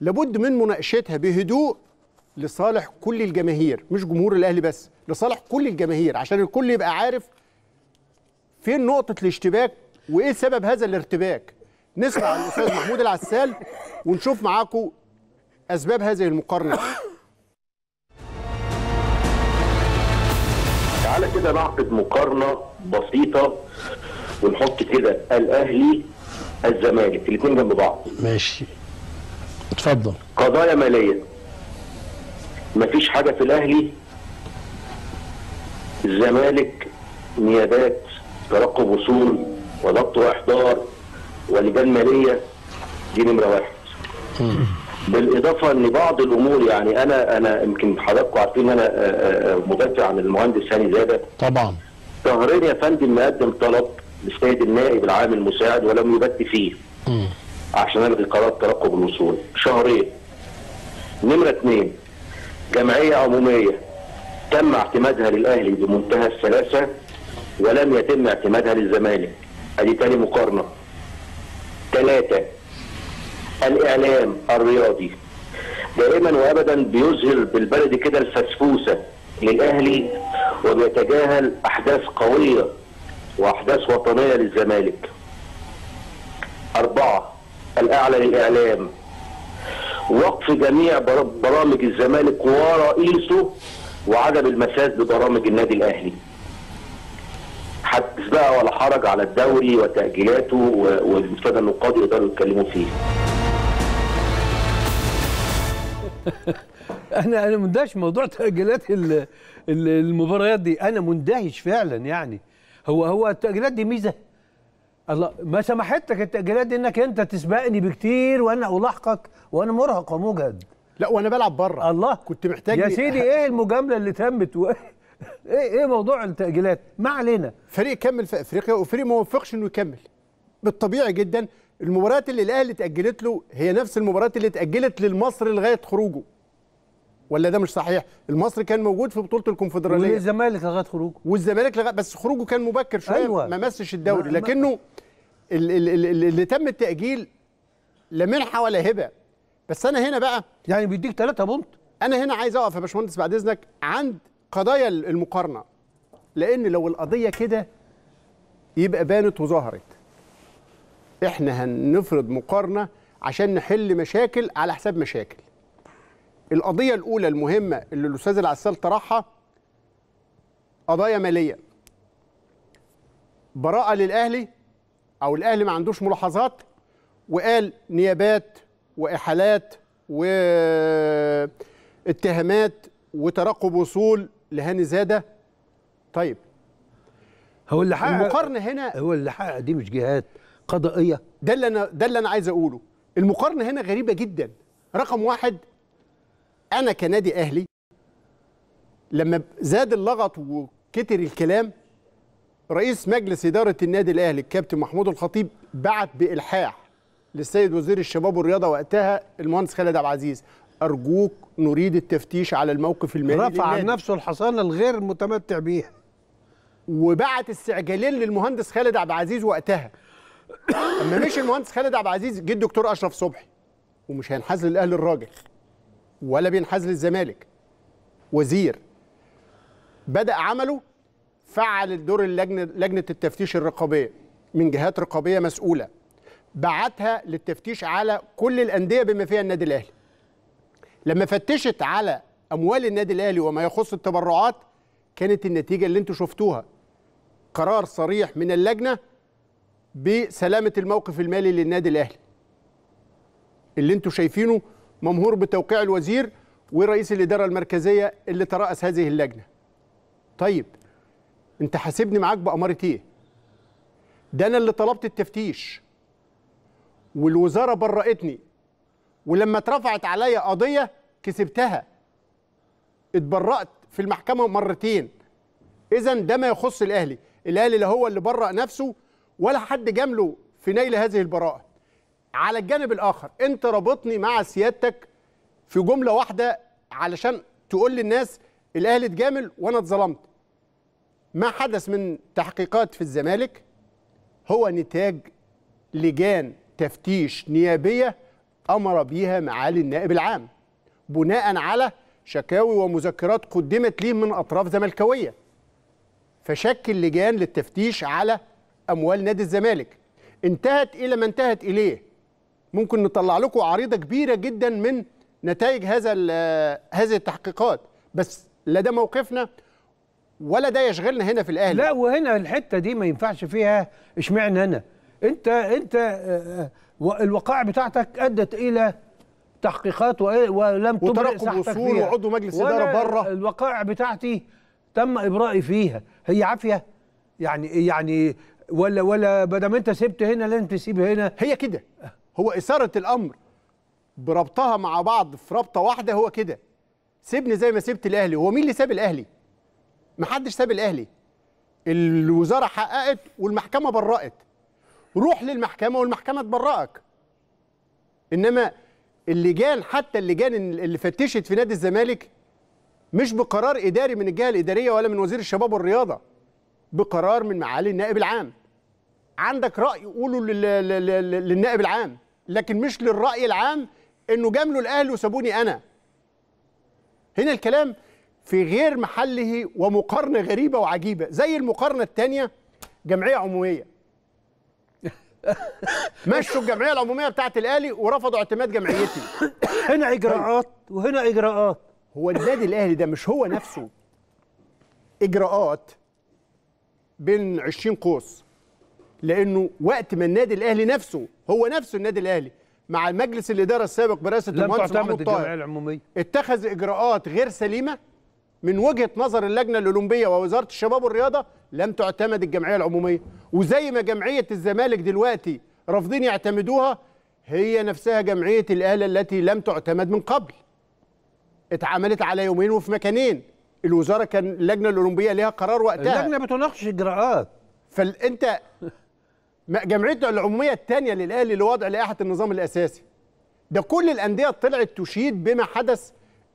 لابد من مناقشتها بهدوء لصالح كل الجماهير مش جمهور الاهلي بس لصالح كل الجماهير عشان الكل يبقى عارف فين نقطه الاشتباك وايه سبب هذا الارتباك نسمع الاستاذ محمود العسال ونشوف معاكم اسباب هذه المقارنه تعالى كده نعقد مقارنه بسيطه ونحط كده الاهلي الزمالك الاثنين جنب بعض ماشي اتفضل قضايا ماليه مفيش حاجه في الاهلي الزمالك نيابات ترقب وصول وضبط واحضار ولجان ماليه دي نمره واحد. بالاضافه ان بعض الامور يعني انا انا يمكن حضراتكم عارفين انا آه، آه، آه، مدافع عن المهندس هاني زاده. طبعا. شهرين يا فندم مقدم طلب للسيد النائب العام المساعد ولم يبت فيه. عشان الغي قرار ترقب الوصول شهرين. نمره اثنين جمعيه عموميه تم اعتمادها للاهلي بمنتهى السلاسه ولم يتم اعتمادها للزمالك ادي تاني مقارنه ثلاثه الاعلام الرياضي دائما وابدا بيظهر بالبلدي كده الفسفوسه للاهلي وبيتجاهل احداث قويه واحداث وطنيه للزمالك اربعه الاعلى للاعلام وقف جميع برامج الزمالك ورئيسه وعدم المساس ببرامج النادي الاهلي حدث بقى ولا حرج على الدوري وتأجيلاته والمستوى النقاد يقدروا يتكلموا فيه انا انا مندهش موضوع تاجيلات المباريات دي انا مندهش فعلا يعني هو هو التاجيلات دي ميزه الله ما سمحتك التاجيلات دي انك انت تسبقني بكتير وانا الاحقك وانا مرهق ومجهد لا وانا بلعب بره الله كنت محتاج يا سيدي ايه المجامله اللي تمت و... ايه ايه موضوع التاجيلات ما علينا فريق كمل في افريقيا وفريق ما وفقش انه يكمل بالطبيعي جدا المباريات اللي الاهلي اتاجلت له هي نفس المباريات اللي اتاجلت للمصري لغايه خروجه ولا ده مش صحيح المصري كان موجود في بطوله الكونفدراليه والزمالك لغايه خروجه والزمالك لغايه بس خروجه كان مبكر شويه أيوة. ما مسش الدوري ما لكنه اللي, اللي, اللي تم التاجيل لا منحه ولا هبه بس انا هنا بقى يعني بيديك ثلاثة بونت انا هنا عايز اقف يا باشمهندس بعد اذنك عند قضايا المقارنه لان لو القضيه كده يبقى بانت وظهرت احنا هنفرض مقارنه عشان نحل مشاكل على حساب مشاكل القضيه الاولى المهمه اللي الاستاذ العسال طرحها قضايا ماليه براءه للاهلي او الاهلي ما عندوش ملاحظات وقال نيابات واحالات واتهامات وترقب وصول لهاني زاده طيب هو اللي حقق المقارنه هنا هو اللي حقق دي مش جهات قضائيه ده اللي انا ده اللي انا عايز اقوله المقارنه هنا غريبه جدا رقم واحد انا كنادي اهلي لما زاد اللغط وكتر الكلام رئيس مجلس اداره النادي الاهلي الكابتن محمود الخطيب بعت بالحاح للسيد وزير الشباب والرياضه وقتها المهندس خالد عبد العزيز أرجوك نريد التفتيش على الموقف المالي رفع عن نفسه الحصانة الغير متمتع بيها وبعت استعجالين للمهندس خالد عبد العزيز وقتها اما مشي المهندس خالد عبد العزيز جه الدكتور اشرف صبحي ومش هينحاز للاهلي الراجل ولا بينحاز للزمالك وزير بدا عمله فعل الدور اللجنه لجنه التفتيش الرقابيه من جهات رقابيه مسؤوله بعتها للتفتيش على كل الانديه بما فيها النادي الاهلي لما فتشت على اموال النادي الاهلي وما يخص التبرعات كانت النتيجه اللي انتم شفتوها قرار صريح من اللجنه بسلامه الموقف المالي للنادي الاهلي اللي انتم شايفينه ممهور بتوقيع الوزير ورئيس الاداره المركزيه اللي ترأس هذه اللجنه طيب انت حاسبني معاك بأمارة ايه ده انا اللي طلبت التفتيش والوزاره برأتني ولما اترفعت عليا قضيه كسبتها اتبرأت في المحكمه مرتين اذا ده ما يخص الاهلي الاهلي لا هو اللي برأ نفسه ولا حد جامله في نيل هذه البراءه على الجانب الاخر انت رابطني مع سيادتك في جمله واحده علشان تقول للناس الاهلي اتجامل وانا اتظلمت ما حدث من تحقيقات في الزمالك هو نتاج لجان تفتيش نيابيه امر بيها معالي النائب العام بناء على شكاوي ومذكرات قدمت ليه من اطراف زملكاويه فشكل لجان للتفتيش على اموال نادي الزمالك انتهت الى ما انتهت اليه ممكن نطلع لكم عريضه كبيره جدا من نتائج هذا هذه التحقيقات بس لا ده موقفنا ولا ده يشغلنا هنا في الاهلي لا وهنا الحته دي ما ينفعش فيها اشمعنى انا انت انت آه، آه، والوقائع بتاعتك ادت الى تحقيقات ولم تبرئ سحتك فيها وعضو مجلس اداره بره الوقائع بتاعتي تم ابرائي فيها هي عافيه يعني يعني ولا ولا بدل ما انت سبت هنا لازم تسيب هنا هي كده هو اثاره الامر بربطها مع بعض في رابطه واحده هو كده سيبني زي ما سبت الاهلي هو مين اللي ساب الاهلي محدش ساب الاهلي الوزاره حققت والمحكمه برأت روح للمحكمه والمحكمه تبرئك انما اللجان حتى اللجان اللي فتشت في نادي الزمالك مش بقرار اداري من الجهه الاداريه ولا من وزير الشباب والرياضه بقرار من معالي النائب العام عندك راي قوله للنائب العام لكن مش للراي العام انه جاملوا الاهلي وسابوني انا هنا الكلام في غير محله ومقارنه غريبه وعجيبه زي المقارنه الثانيه جمعيه عموميه مشوا الجمعيه العموميه بتاعه الاهلي ورفضوا اعتماد جمعيتي هنا اجراءات وهنا اجراءات هو النادي الاهلي ده مش هو نفسه اجراءات بين 20 قوس لانه وقت ما النادي الاهلي نفسه هو نفسه النادي الاهلي مع مجلس الاداره السابق برئاسه المهندس محمود طاهر لم تعتمد الجمعيه العموميه اتخذ اجراءات غير سليمه من وجهه نظر اللجنه الاولمبيه ووزاره الشباب والرياضه لم تعتمد الجمعيه العموميه وزي ما جمعيه الزمالك دلوقتي رافضين يعتمدوها هي نفسها جمعيه الاهلي التي لم تعتمد من قبل اتعملت على يومين وفي مكانين الوزاره كان اللجنه الاولمبيه ليها قرار وقتها اللجنه بتناقش اجراءات فانت جمعيه العموميه الثانيه للاهلي لوضع لائحه النظام الاساسي ده كل الانديه طلعت تشيد بما حدث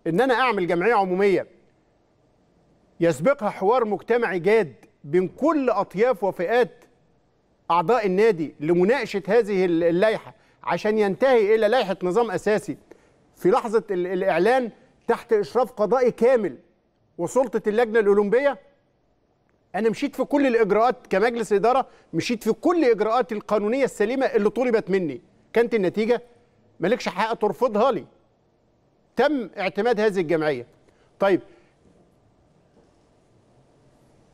ان انا اعمل جمعيه عموميه يسبقها حوار مجتمعي جاد بين كل أطياف وفئات أعضاء النادي لمناقشة هذه اللائحة عشان ينتهي إلى لائحة نظام أساسي في لحظة الإعلان تحت إشراف قضائي كامل وسلطة اللجنة الأولمبية أنا مشيت في كل الإجراءات كمجلس إدارة مشيت في كل إجراءات القانونية السليمة اللي طلبت مني كانت النتيجة مالكش حق ترفضها لي تم اعتماد هذه الجمعية طيب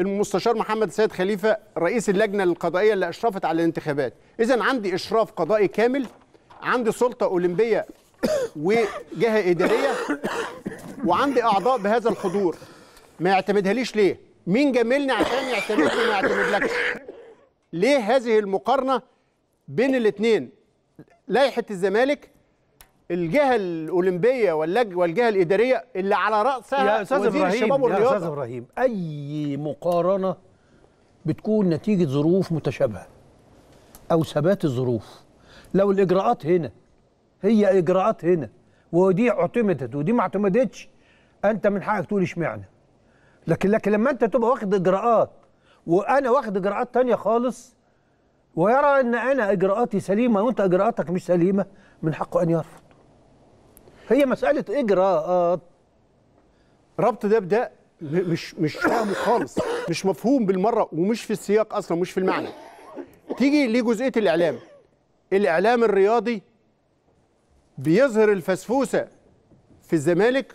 المستشار محمد سيد خليفه رئيس اللجنه القضائيه اللي اشرفت على الانتخابات اذا عندي اشراف قضائي كامل عندي سلطه اولمبيه وجهه اداريه وعندي اعضاء بهذا الحضور ما يعتمدها ليش ليه مين جاملني عشان يعتمدني ما يعتمدلكش ليه هذه المقارنه بين الاثنين لائحه الزمالك الجهه الاولمبيه والجهه الاداريه اللي على راسها يا استاذ ابراهيم الشباب والرياضه يا استاذ ابراهيم اي مقارنه بتكون نتيجه ظروف متشابهه او ثبات الظروف لو الاجراءات هنا هي اجراءات هنا ودي اعتمدت ودي ما اعتمدتش انت من حقك تقول اشمعنى لكن لكن لما انت تبقى واخد اجراءات وانا واخد اجراءات تانية خالص ويرى ان انا اجراءاتي سليمه وانت اجراءاتك مش سليمه من حقه ان يرفض هي مساله اجراءات ربط ده بده مش مش فاهمه خالص مش مفهوم بالمره ومش في السياق اصلا مش في المعنى تيجي لجزئيه الاعلام الاعلام الرياضي بيظهر الفسفوسه في الزمالك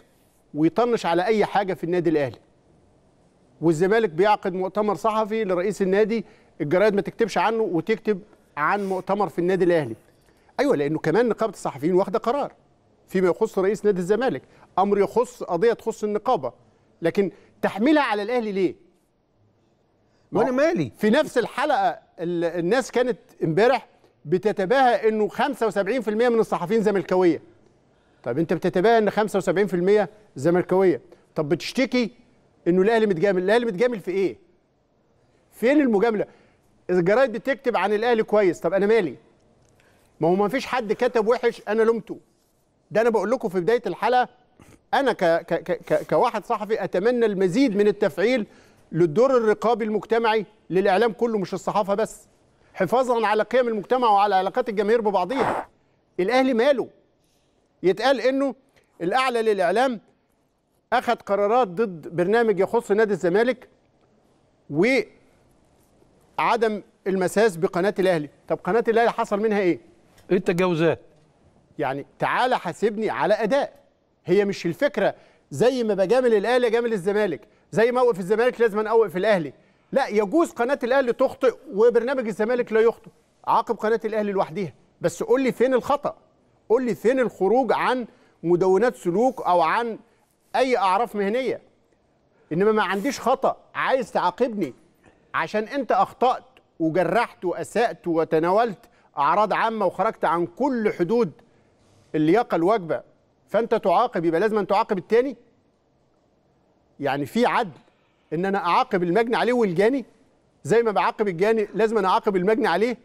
ويطنش على اي حاجه في النادي الاهلي والزمالك بيعقد مؤتمر صحفي لرئيس النادي الجرايد ما تكتبش عنه وتكتب عن مؤتمر في النادي الاهلي ايوه لانه كمان نقابه الصحفيين واخده قرار فيما يخص رئيس نادي الزمالك امر يخص قضيه تخص النقابه لكن تحميلها على الاهلي ليه وانا مالي في نفس الحلقه الناس كانت امبارح بتتباهى انه 75% من الصحفيين زملكاويه طب انت بتتباهى ان 75% زملكاويه طب بتشتكي انه الاهلي متجامل الاهلي متجامل في ايه فين المجامله الجرايد بتكتب عن الاهلي كويس طب انا مالي ما هو ما فيش حد كتب وحش انا لومته ده انا بقول لكم في بدايه الحلقه انا ك ك ك كواحد صحفي اتمنى المزيد من التفعيل للدور الرقابي المجتمعي للاعلام كله مش الصحافه بس حفاظا على قيم المجتمع وعلى علاقات الجماهير ببعضيها الاهلي ماله يتقال انه الاعلى للاعلام اخذ قرارات ضد برنامج يخص نادي الزمالك وعدم المساس بقناه الاهلي طب قناه الاهلي حصل منها ايه ايه التجاوزات يعني تعالى حاسبني على اداء هي مش الفكره زي ما بجامل الاهلي اجامل الزمالك زي ما اوقف الزمالك لازم اوقف الاهلي لا يجوز قناه الاهلي تخطئ وبرنامج الزمالك لا يخطئ عاقب قناه الاهلي لوحديها بس قول لي فين الخطا قول لي فين الخروج عن مدونات سلوك او عن اي اعراف مهنيه انما ما عنديش خطا عايز تعاقبني عشان انت اخطات وجرحت واسات وتناولت اعراض عامه وخرجت عن كل حدود اللياقه الواجبه فانت تعاقب يبقى لازم أن تعاقب الثاني يعني في عدل ان انا اعاقب المجني عليه والجاني زي ما بعاقب الجاني لازم انا اعاقب المجني عليه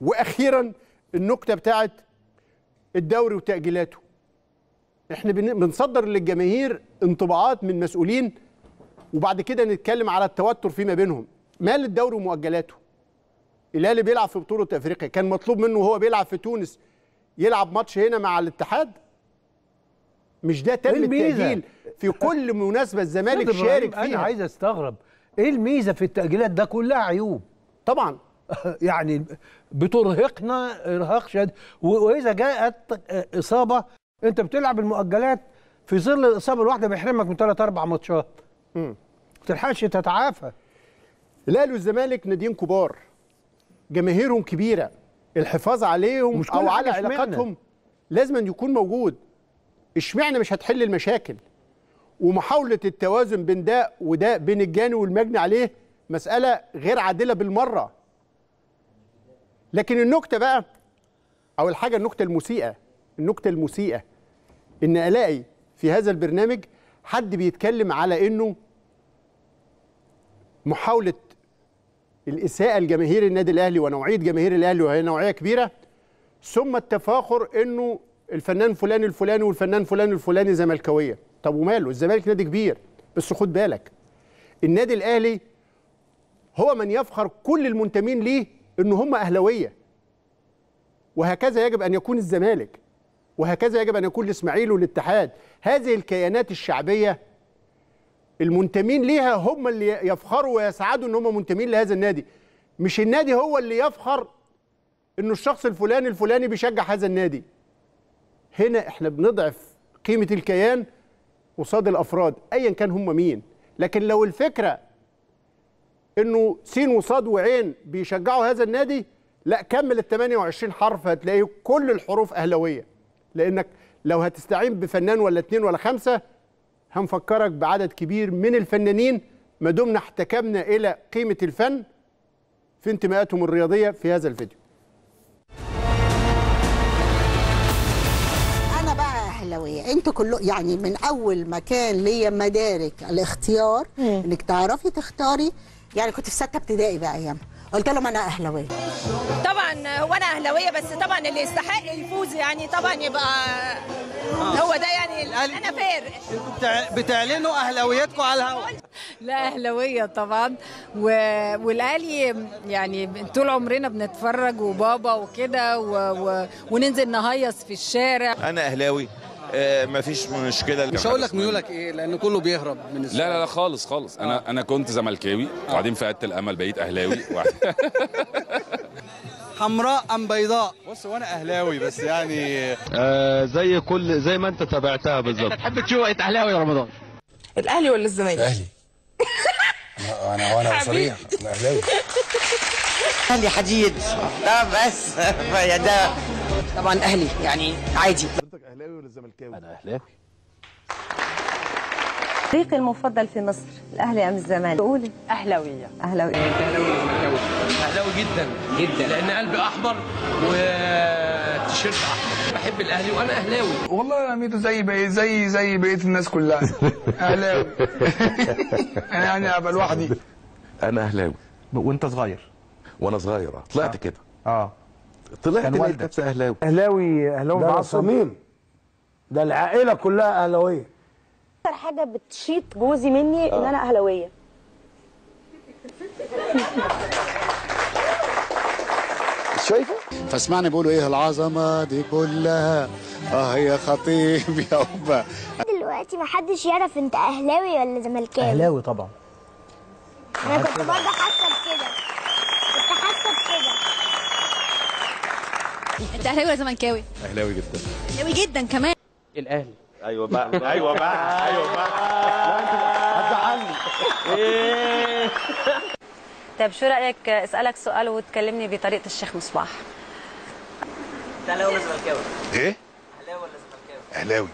واخيرا النكته بتاعت الدوري وتاجيلاته احنا بنصدر للجماهير انطباعات من مسؤولين وبعد كده نتكلم على التوتر فيما بينهم مال الدوري ومؤجلاته الهلال بيلعب في بطوله افريقيا كان مطلوب منه وهو بيلعب في تونس يلعب ماتش هنا مع الاتحاد مش ده تم إيه التأجيل في كل مناسبة الزمالك شارك فيها أنا عايز أستغرب إيه الميزة في التأجيلات ده كلها عيوب طبعا يعني بترهقنا إرهاق شديد وإذا جاءت إصابة أنت بتلعب المؤجلات في ظل الإصابة الواحدة بيحرمك من ثلاث أربع ماتشات ما تلحقش تتعافى الأهلي والزمالك ناديين كبار جماهيرهم كبيرة الحفاظ عليهم مش او على علاقاتهم لازم يكون موجود اشمعنى مش هتحل المشاكل ومحاوله التوازن بين ده وده بين الجاني والمجني عليه مساله غير عادله بالمره لكن النكته بقى او الحاجه النكته المسيئه النكته المسيئه ان الاقي في هذا البرنامج حد بيتكلم على انه محاوله الاساءه لجماهير النادي الاهلي ونوعيه جماهير الاهلي وهي نوعيه كبيره ثم التفاخر انه الفنان فلان الفلاني والفنان فلان الفلاني زملكاويه طب وماله الزمالك نادي كبير بس خد بالك النادي الاهلي هو من يفخر كل المنتمين ليه ان هم اهلاويه وهكذا يجب ان يكون الزمالك وهكذا يجب ان يكون الاسماعيلي والاتحاد هذه الكيانات الشعبيه المنتمين ليها هم اللي يفخروا ويسعدوا ان هم منتمين لهذا النادي مش النادي هو اللي يفخر انه الشخص الفلاني الفلاني بيشجع هذا النادي هنا احنا بنضعف قيمه الكيان قصاد الافراد ايا كان هم مين لكن لو الفكره انه سين وصاد وعين بيشجعوا هذا النادي لا كمل ال 28 حرف هتلاقي كل الحروف اهلاويه لانك لو هتستعين بفنان ولا اتنين ولا خمسه هنفكرك بعدد كبير من الفنانين ما دمنا احتكمنا إلى قيمة الفن في انتماءاتهم الرياضية في هذا الفيديو أنا بقى أهلاوية أنتوا كله يعني من أول ما كان ليا مدارك الاختيار إنك تعرفي تختاري يعني كنت في ستة ابتدائي بقى أيامها قلت لهم انا اهلاويه طبعا هو انا اهلاويه بس طبعا اللي يستحق يفوز يعني طبعا يبقى آه. هو ده يعني انا فير بتعلنوا اهلاويتكم على الهواء لا اهلاويه طبعا و... والاهلي يعني طول عمرنا بنتفرج وبابا وكده و... و... وننزل نهيص في الشارع انا اهلاوي آه، مفيش مشكله مش هقول لك ميولك ايه لان كله بيهرب من السؤال. لا لا لا خالص خالص انا آه. انا كنت زملكاوي وبعدين آه. فقدت الامل بقيت اهلاوي حمراء ام بيضاء بص وانا اهلاوي بس يعني آه زي كل زي ما انت تابعتها بالظبط تحب تشوف اهلاوي يا رمضان الاهلي ولا الزمالك الاهلي انا وانا صريح اهلاوي اهلي حديد لا بس يا ده طبعا اهلي يعني عادي انت اهلاوي ولا زملكاوي؟ انا اهلاوي فريقي المفضل في مصر الاهلي ام الزمالك قولي اهلاويه اهلاويه انت اهلاوي اهلاوي جدا جدا لان قلبي احمر وتيشيرت احمر بحب الاهلي وانا اهلاوي والله يا ميدو زي بقى زي زي بقيه الناس كلها اهلاوي يعني ابقى لوحدي انا اهلاوي وانت صغير وانا صغير طلعت آه. كده اه طلعت كده اهلاوي اهلاوي اهلاوي صميم ده العائله كلها اهلاويه اكتر حاجه بتشيط جوزي مني ان آه. انا اهلاويه شايفه فاسمعني بيقولوا ايه العظمه دي كلها اه يا خطيب يا ابا دلوقتي محدش يعرف انت اهلاوي ولا زملكاوي اهلاوي طبعا انا كنت برضه حاسه بكده كنت حاسه بكده انت اهلاوي ولا زملكاوي اهلاوي جدا اهلاوي جدا كمان الاهلي ايوه بقى ايوه بقى ايوه بقى هتزعلني طب شو رايك اسالك سؤال وتكلمني بطريقه الشيخ مصباح اهلاوي ولا زملكاوي ايه اهلاوي ولا زملكاوي اهلاوي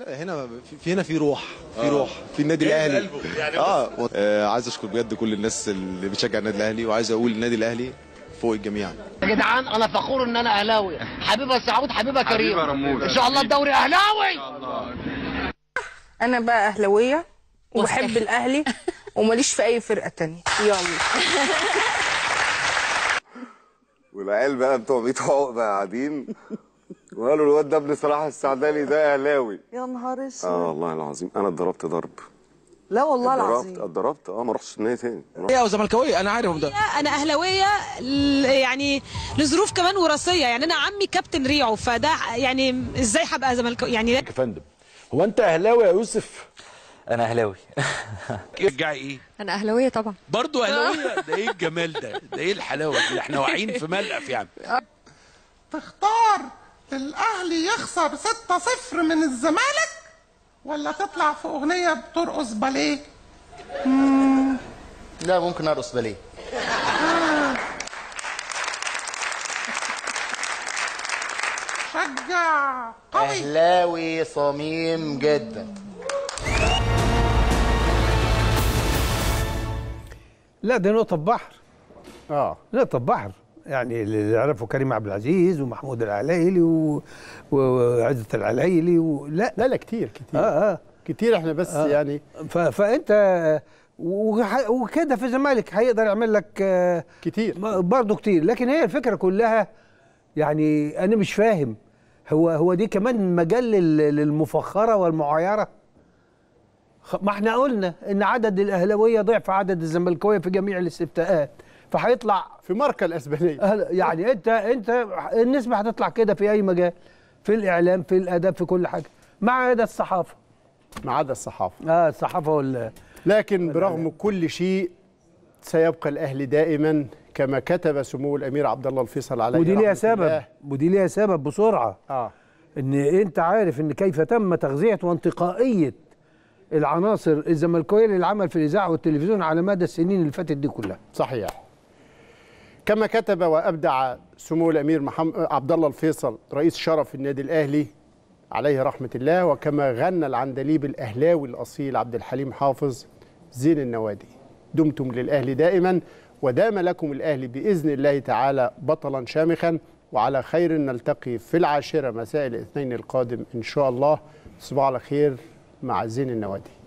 لا هنا في هنا في روح في آه. روح في النادي إيه، الاهلي يعني آه. اه عايز اشكر بجد كل الناس اللي بتشجع النادي الاهلي وعايز اقول النادي الاهلي فوق الجميع يا جدعان انا فخور ان انا اهلاوي حبيبه سعود حبيبه كريم ان شاء الله الدوري اهلاوي انا بقى اهلاويه وبحب الاهلي وماليش في اي فرقه تانية يلا والعيال بقى بتوع بيت عقبه قاعدين وقالوا الواد ده ابن صلاح السعدالي ده اهلاوي يا نهار اسود اه والله العظيم انا اتضربت ضرب لا والله العظيم اتضربت اه ما رحتش النادي تاني او زملكاويه انا عارف ده انا اهلاويه يعني لظروف كمان وراثيه يعني انا عمي كابتن ريعو فده يعني ازاي هبقى زملكاوي يعني يا فندم هو انت اهلاوي يا يوسف انا اهلاوي ترجعي ايه انا اهلاويه طبعا برضه اهلاويه ده ايه الجمال ده ده ايه الحلاوه دي احنا واعيين في ملقف يعني تختار الاهلي يخسر 6-0 من الزمالك ولا تطلع في اغنيه بترقص باليه لا ممكن ارقص باليه آه. شجع قوي اهلاوي صميم جدا لا دي نقطه بحر اه نقطه بحر يعني اللي عرفوا كريم عبد العزيز ومحمود العلايلي وعزة وعزت العلايلي و... لا لا لا كتير كتير اه اه كتير احنا بس آه يعني ف... فانت وح... وكده في الزمالك هيقدر يعمل لك آه كتير برضه كتير لكن هي الفكره كلها يعني انا مش فاهم هو هو دي كمان مجال للمفخره والمعايره ما احنا قلنا ان عدد الاهلاويه ضعف عدد الزملكاويه في جميع الاستفتاءات فهيطلع في ماركه الاسبانيه يعني انت انت النسبه هتطلع كده في اي مجال في الاعلام في الاداب في كل حاجه ما عدا الصحافه ما عدا الصحافه اه الصحافه وال لكن وال... برغم كل شيء سيبقى الاهلي دائما كما كتب سمو الامير عبد الله الفيصل عليه ودي ليها سبب ودي ليها سبب بسرعه اه ان انت عارف ان كيف تم تغذيه وانتقائيه العناصر الزملكاويه للعمل في الاذاعه والتلفزيون على مدى السنين اللي فاتت دي كلها صحيح كما كتب وابدع سمو الامير محمد عبد الله الفيصل رئيس شرف النادي الاهلي عليه رحمه الله وكما غنى العندليب الاهلاوي الاصيل عبد الحليم حافظ زين النوادي دمتم للاهلي دائما ودام لكم الاهلي باذن الله تعالى بطلا شامخا وعلى خير نلتقي في العاشره مساء الاثنين القادم ان شاء الله تصبحوا على خير مع زين النوادي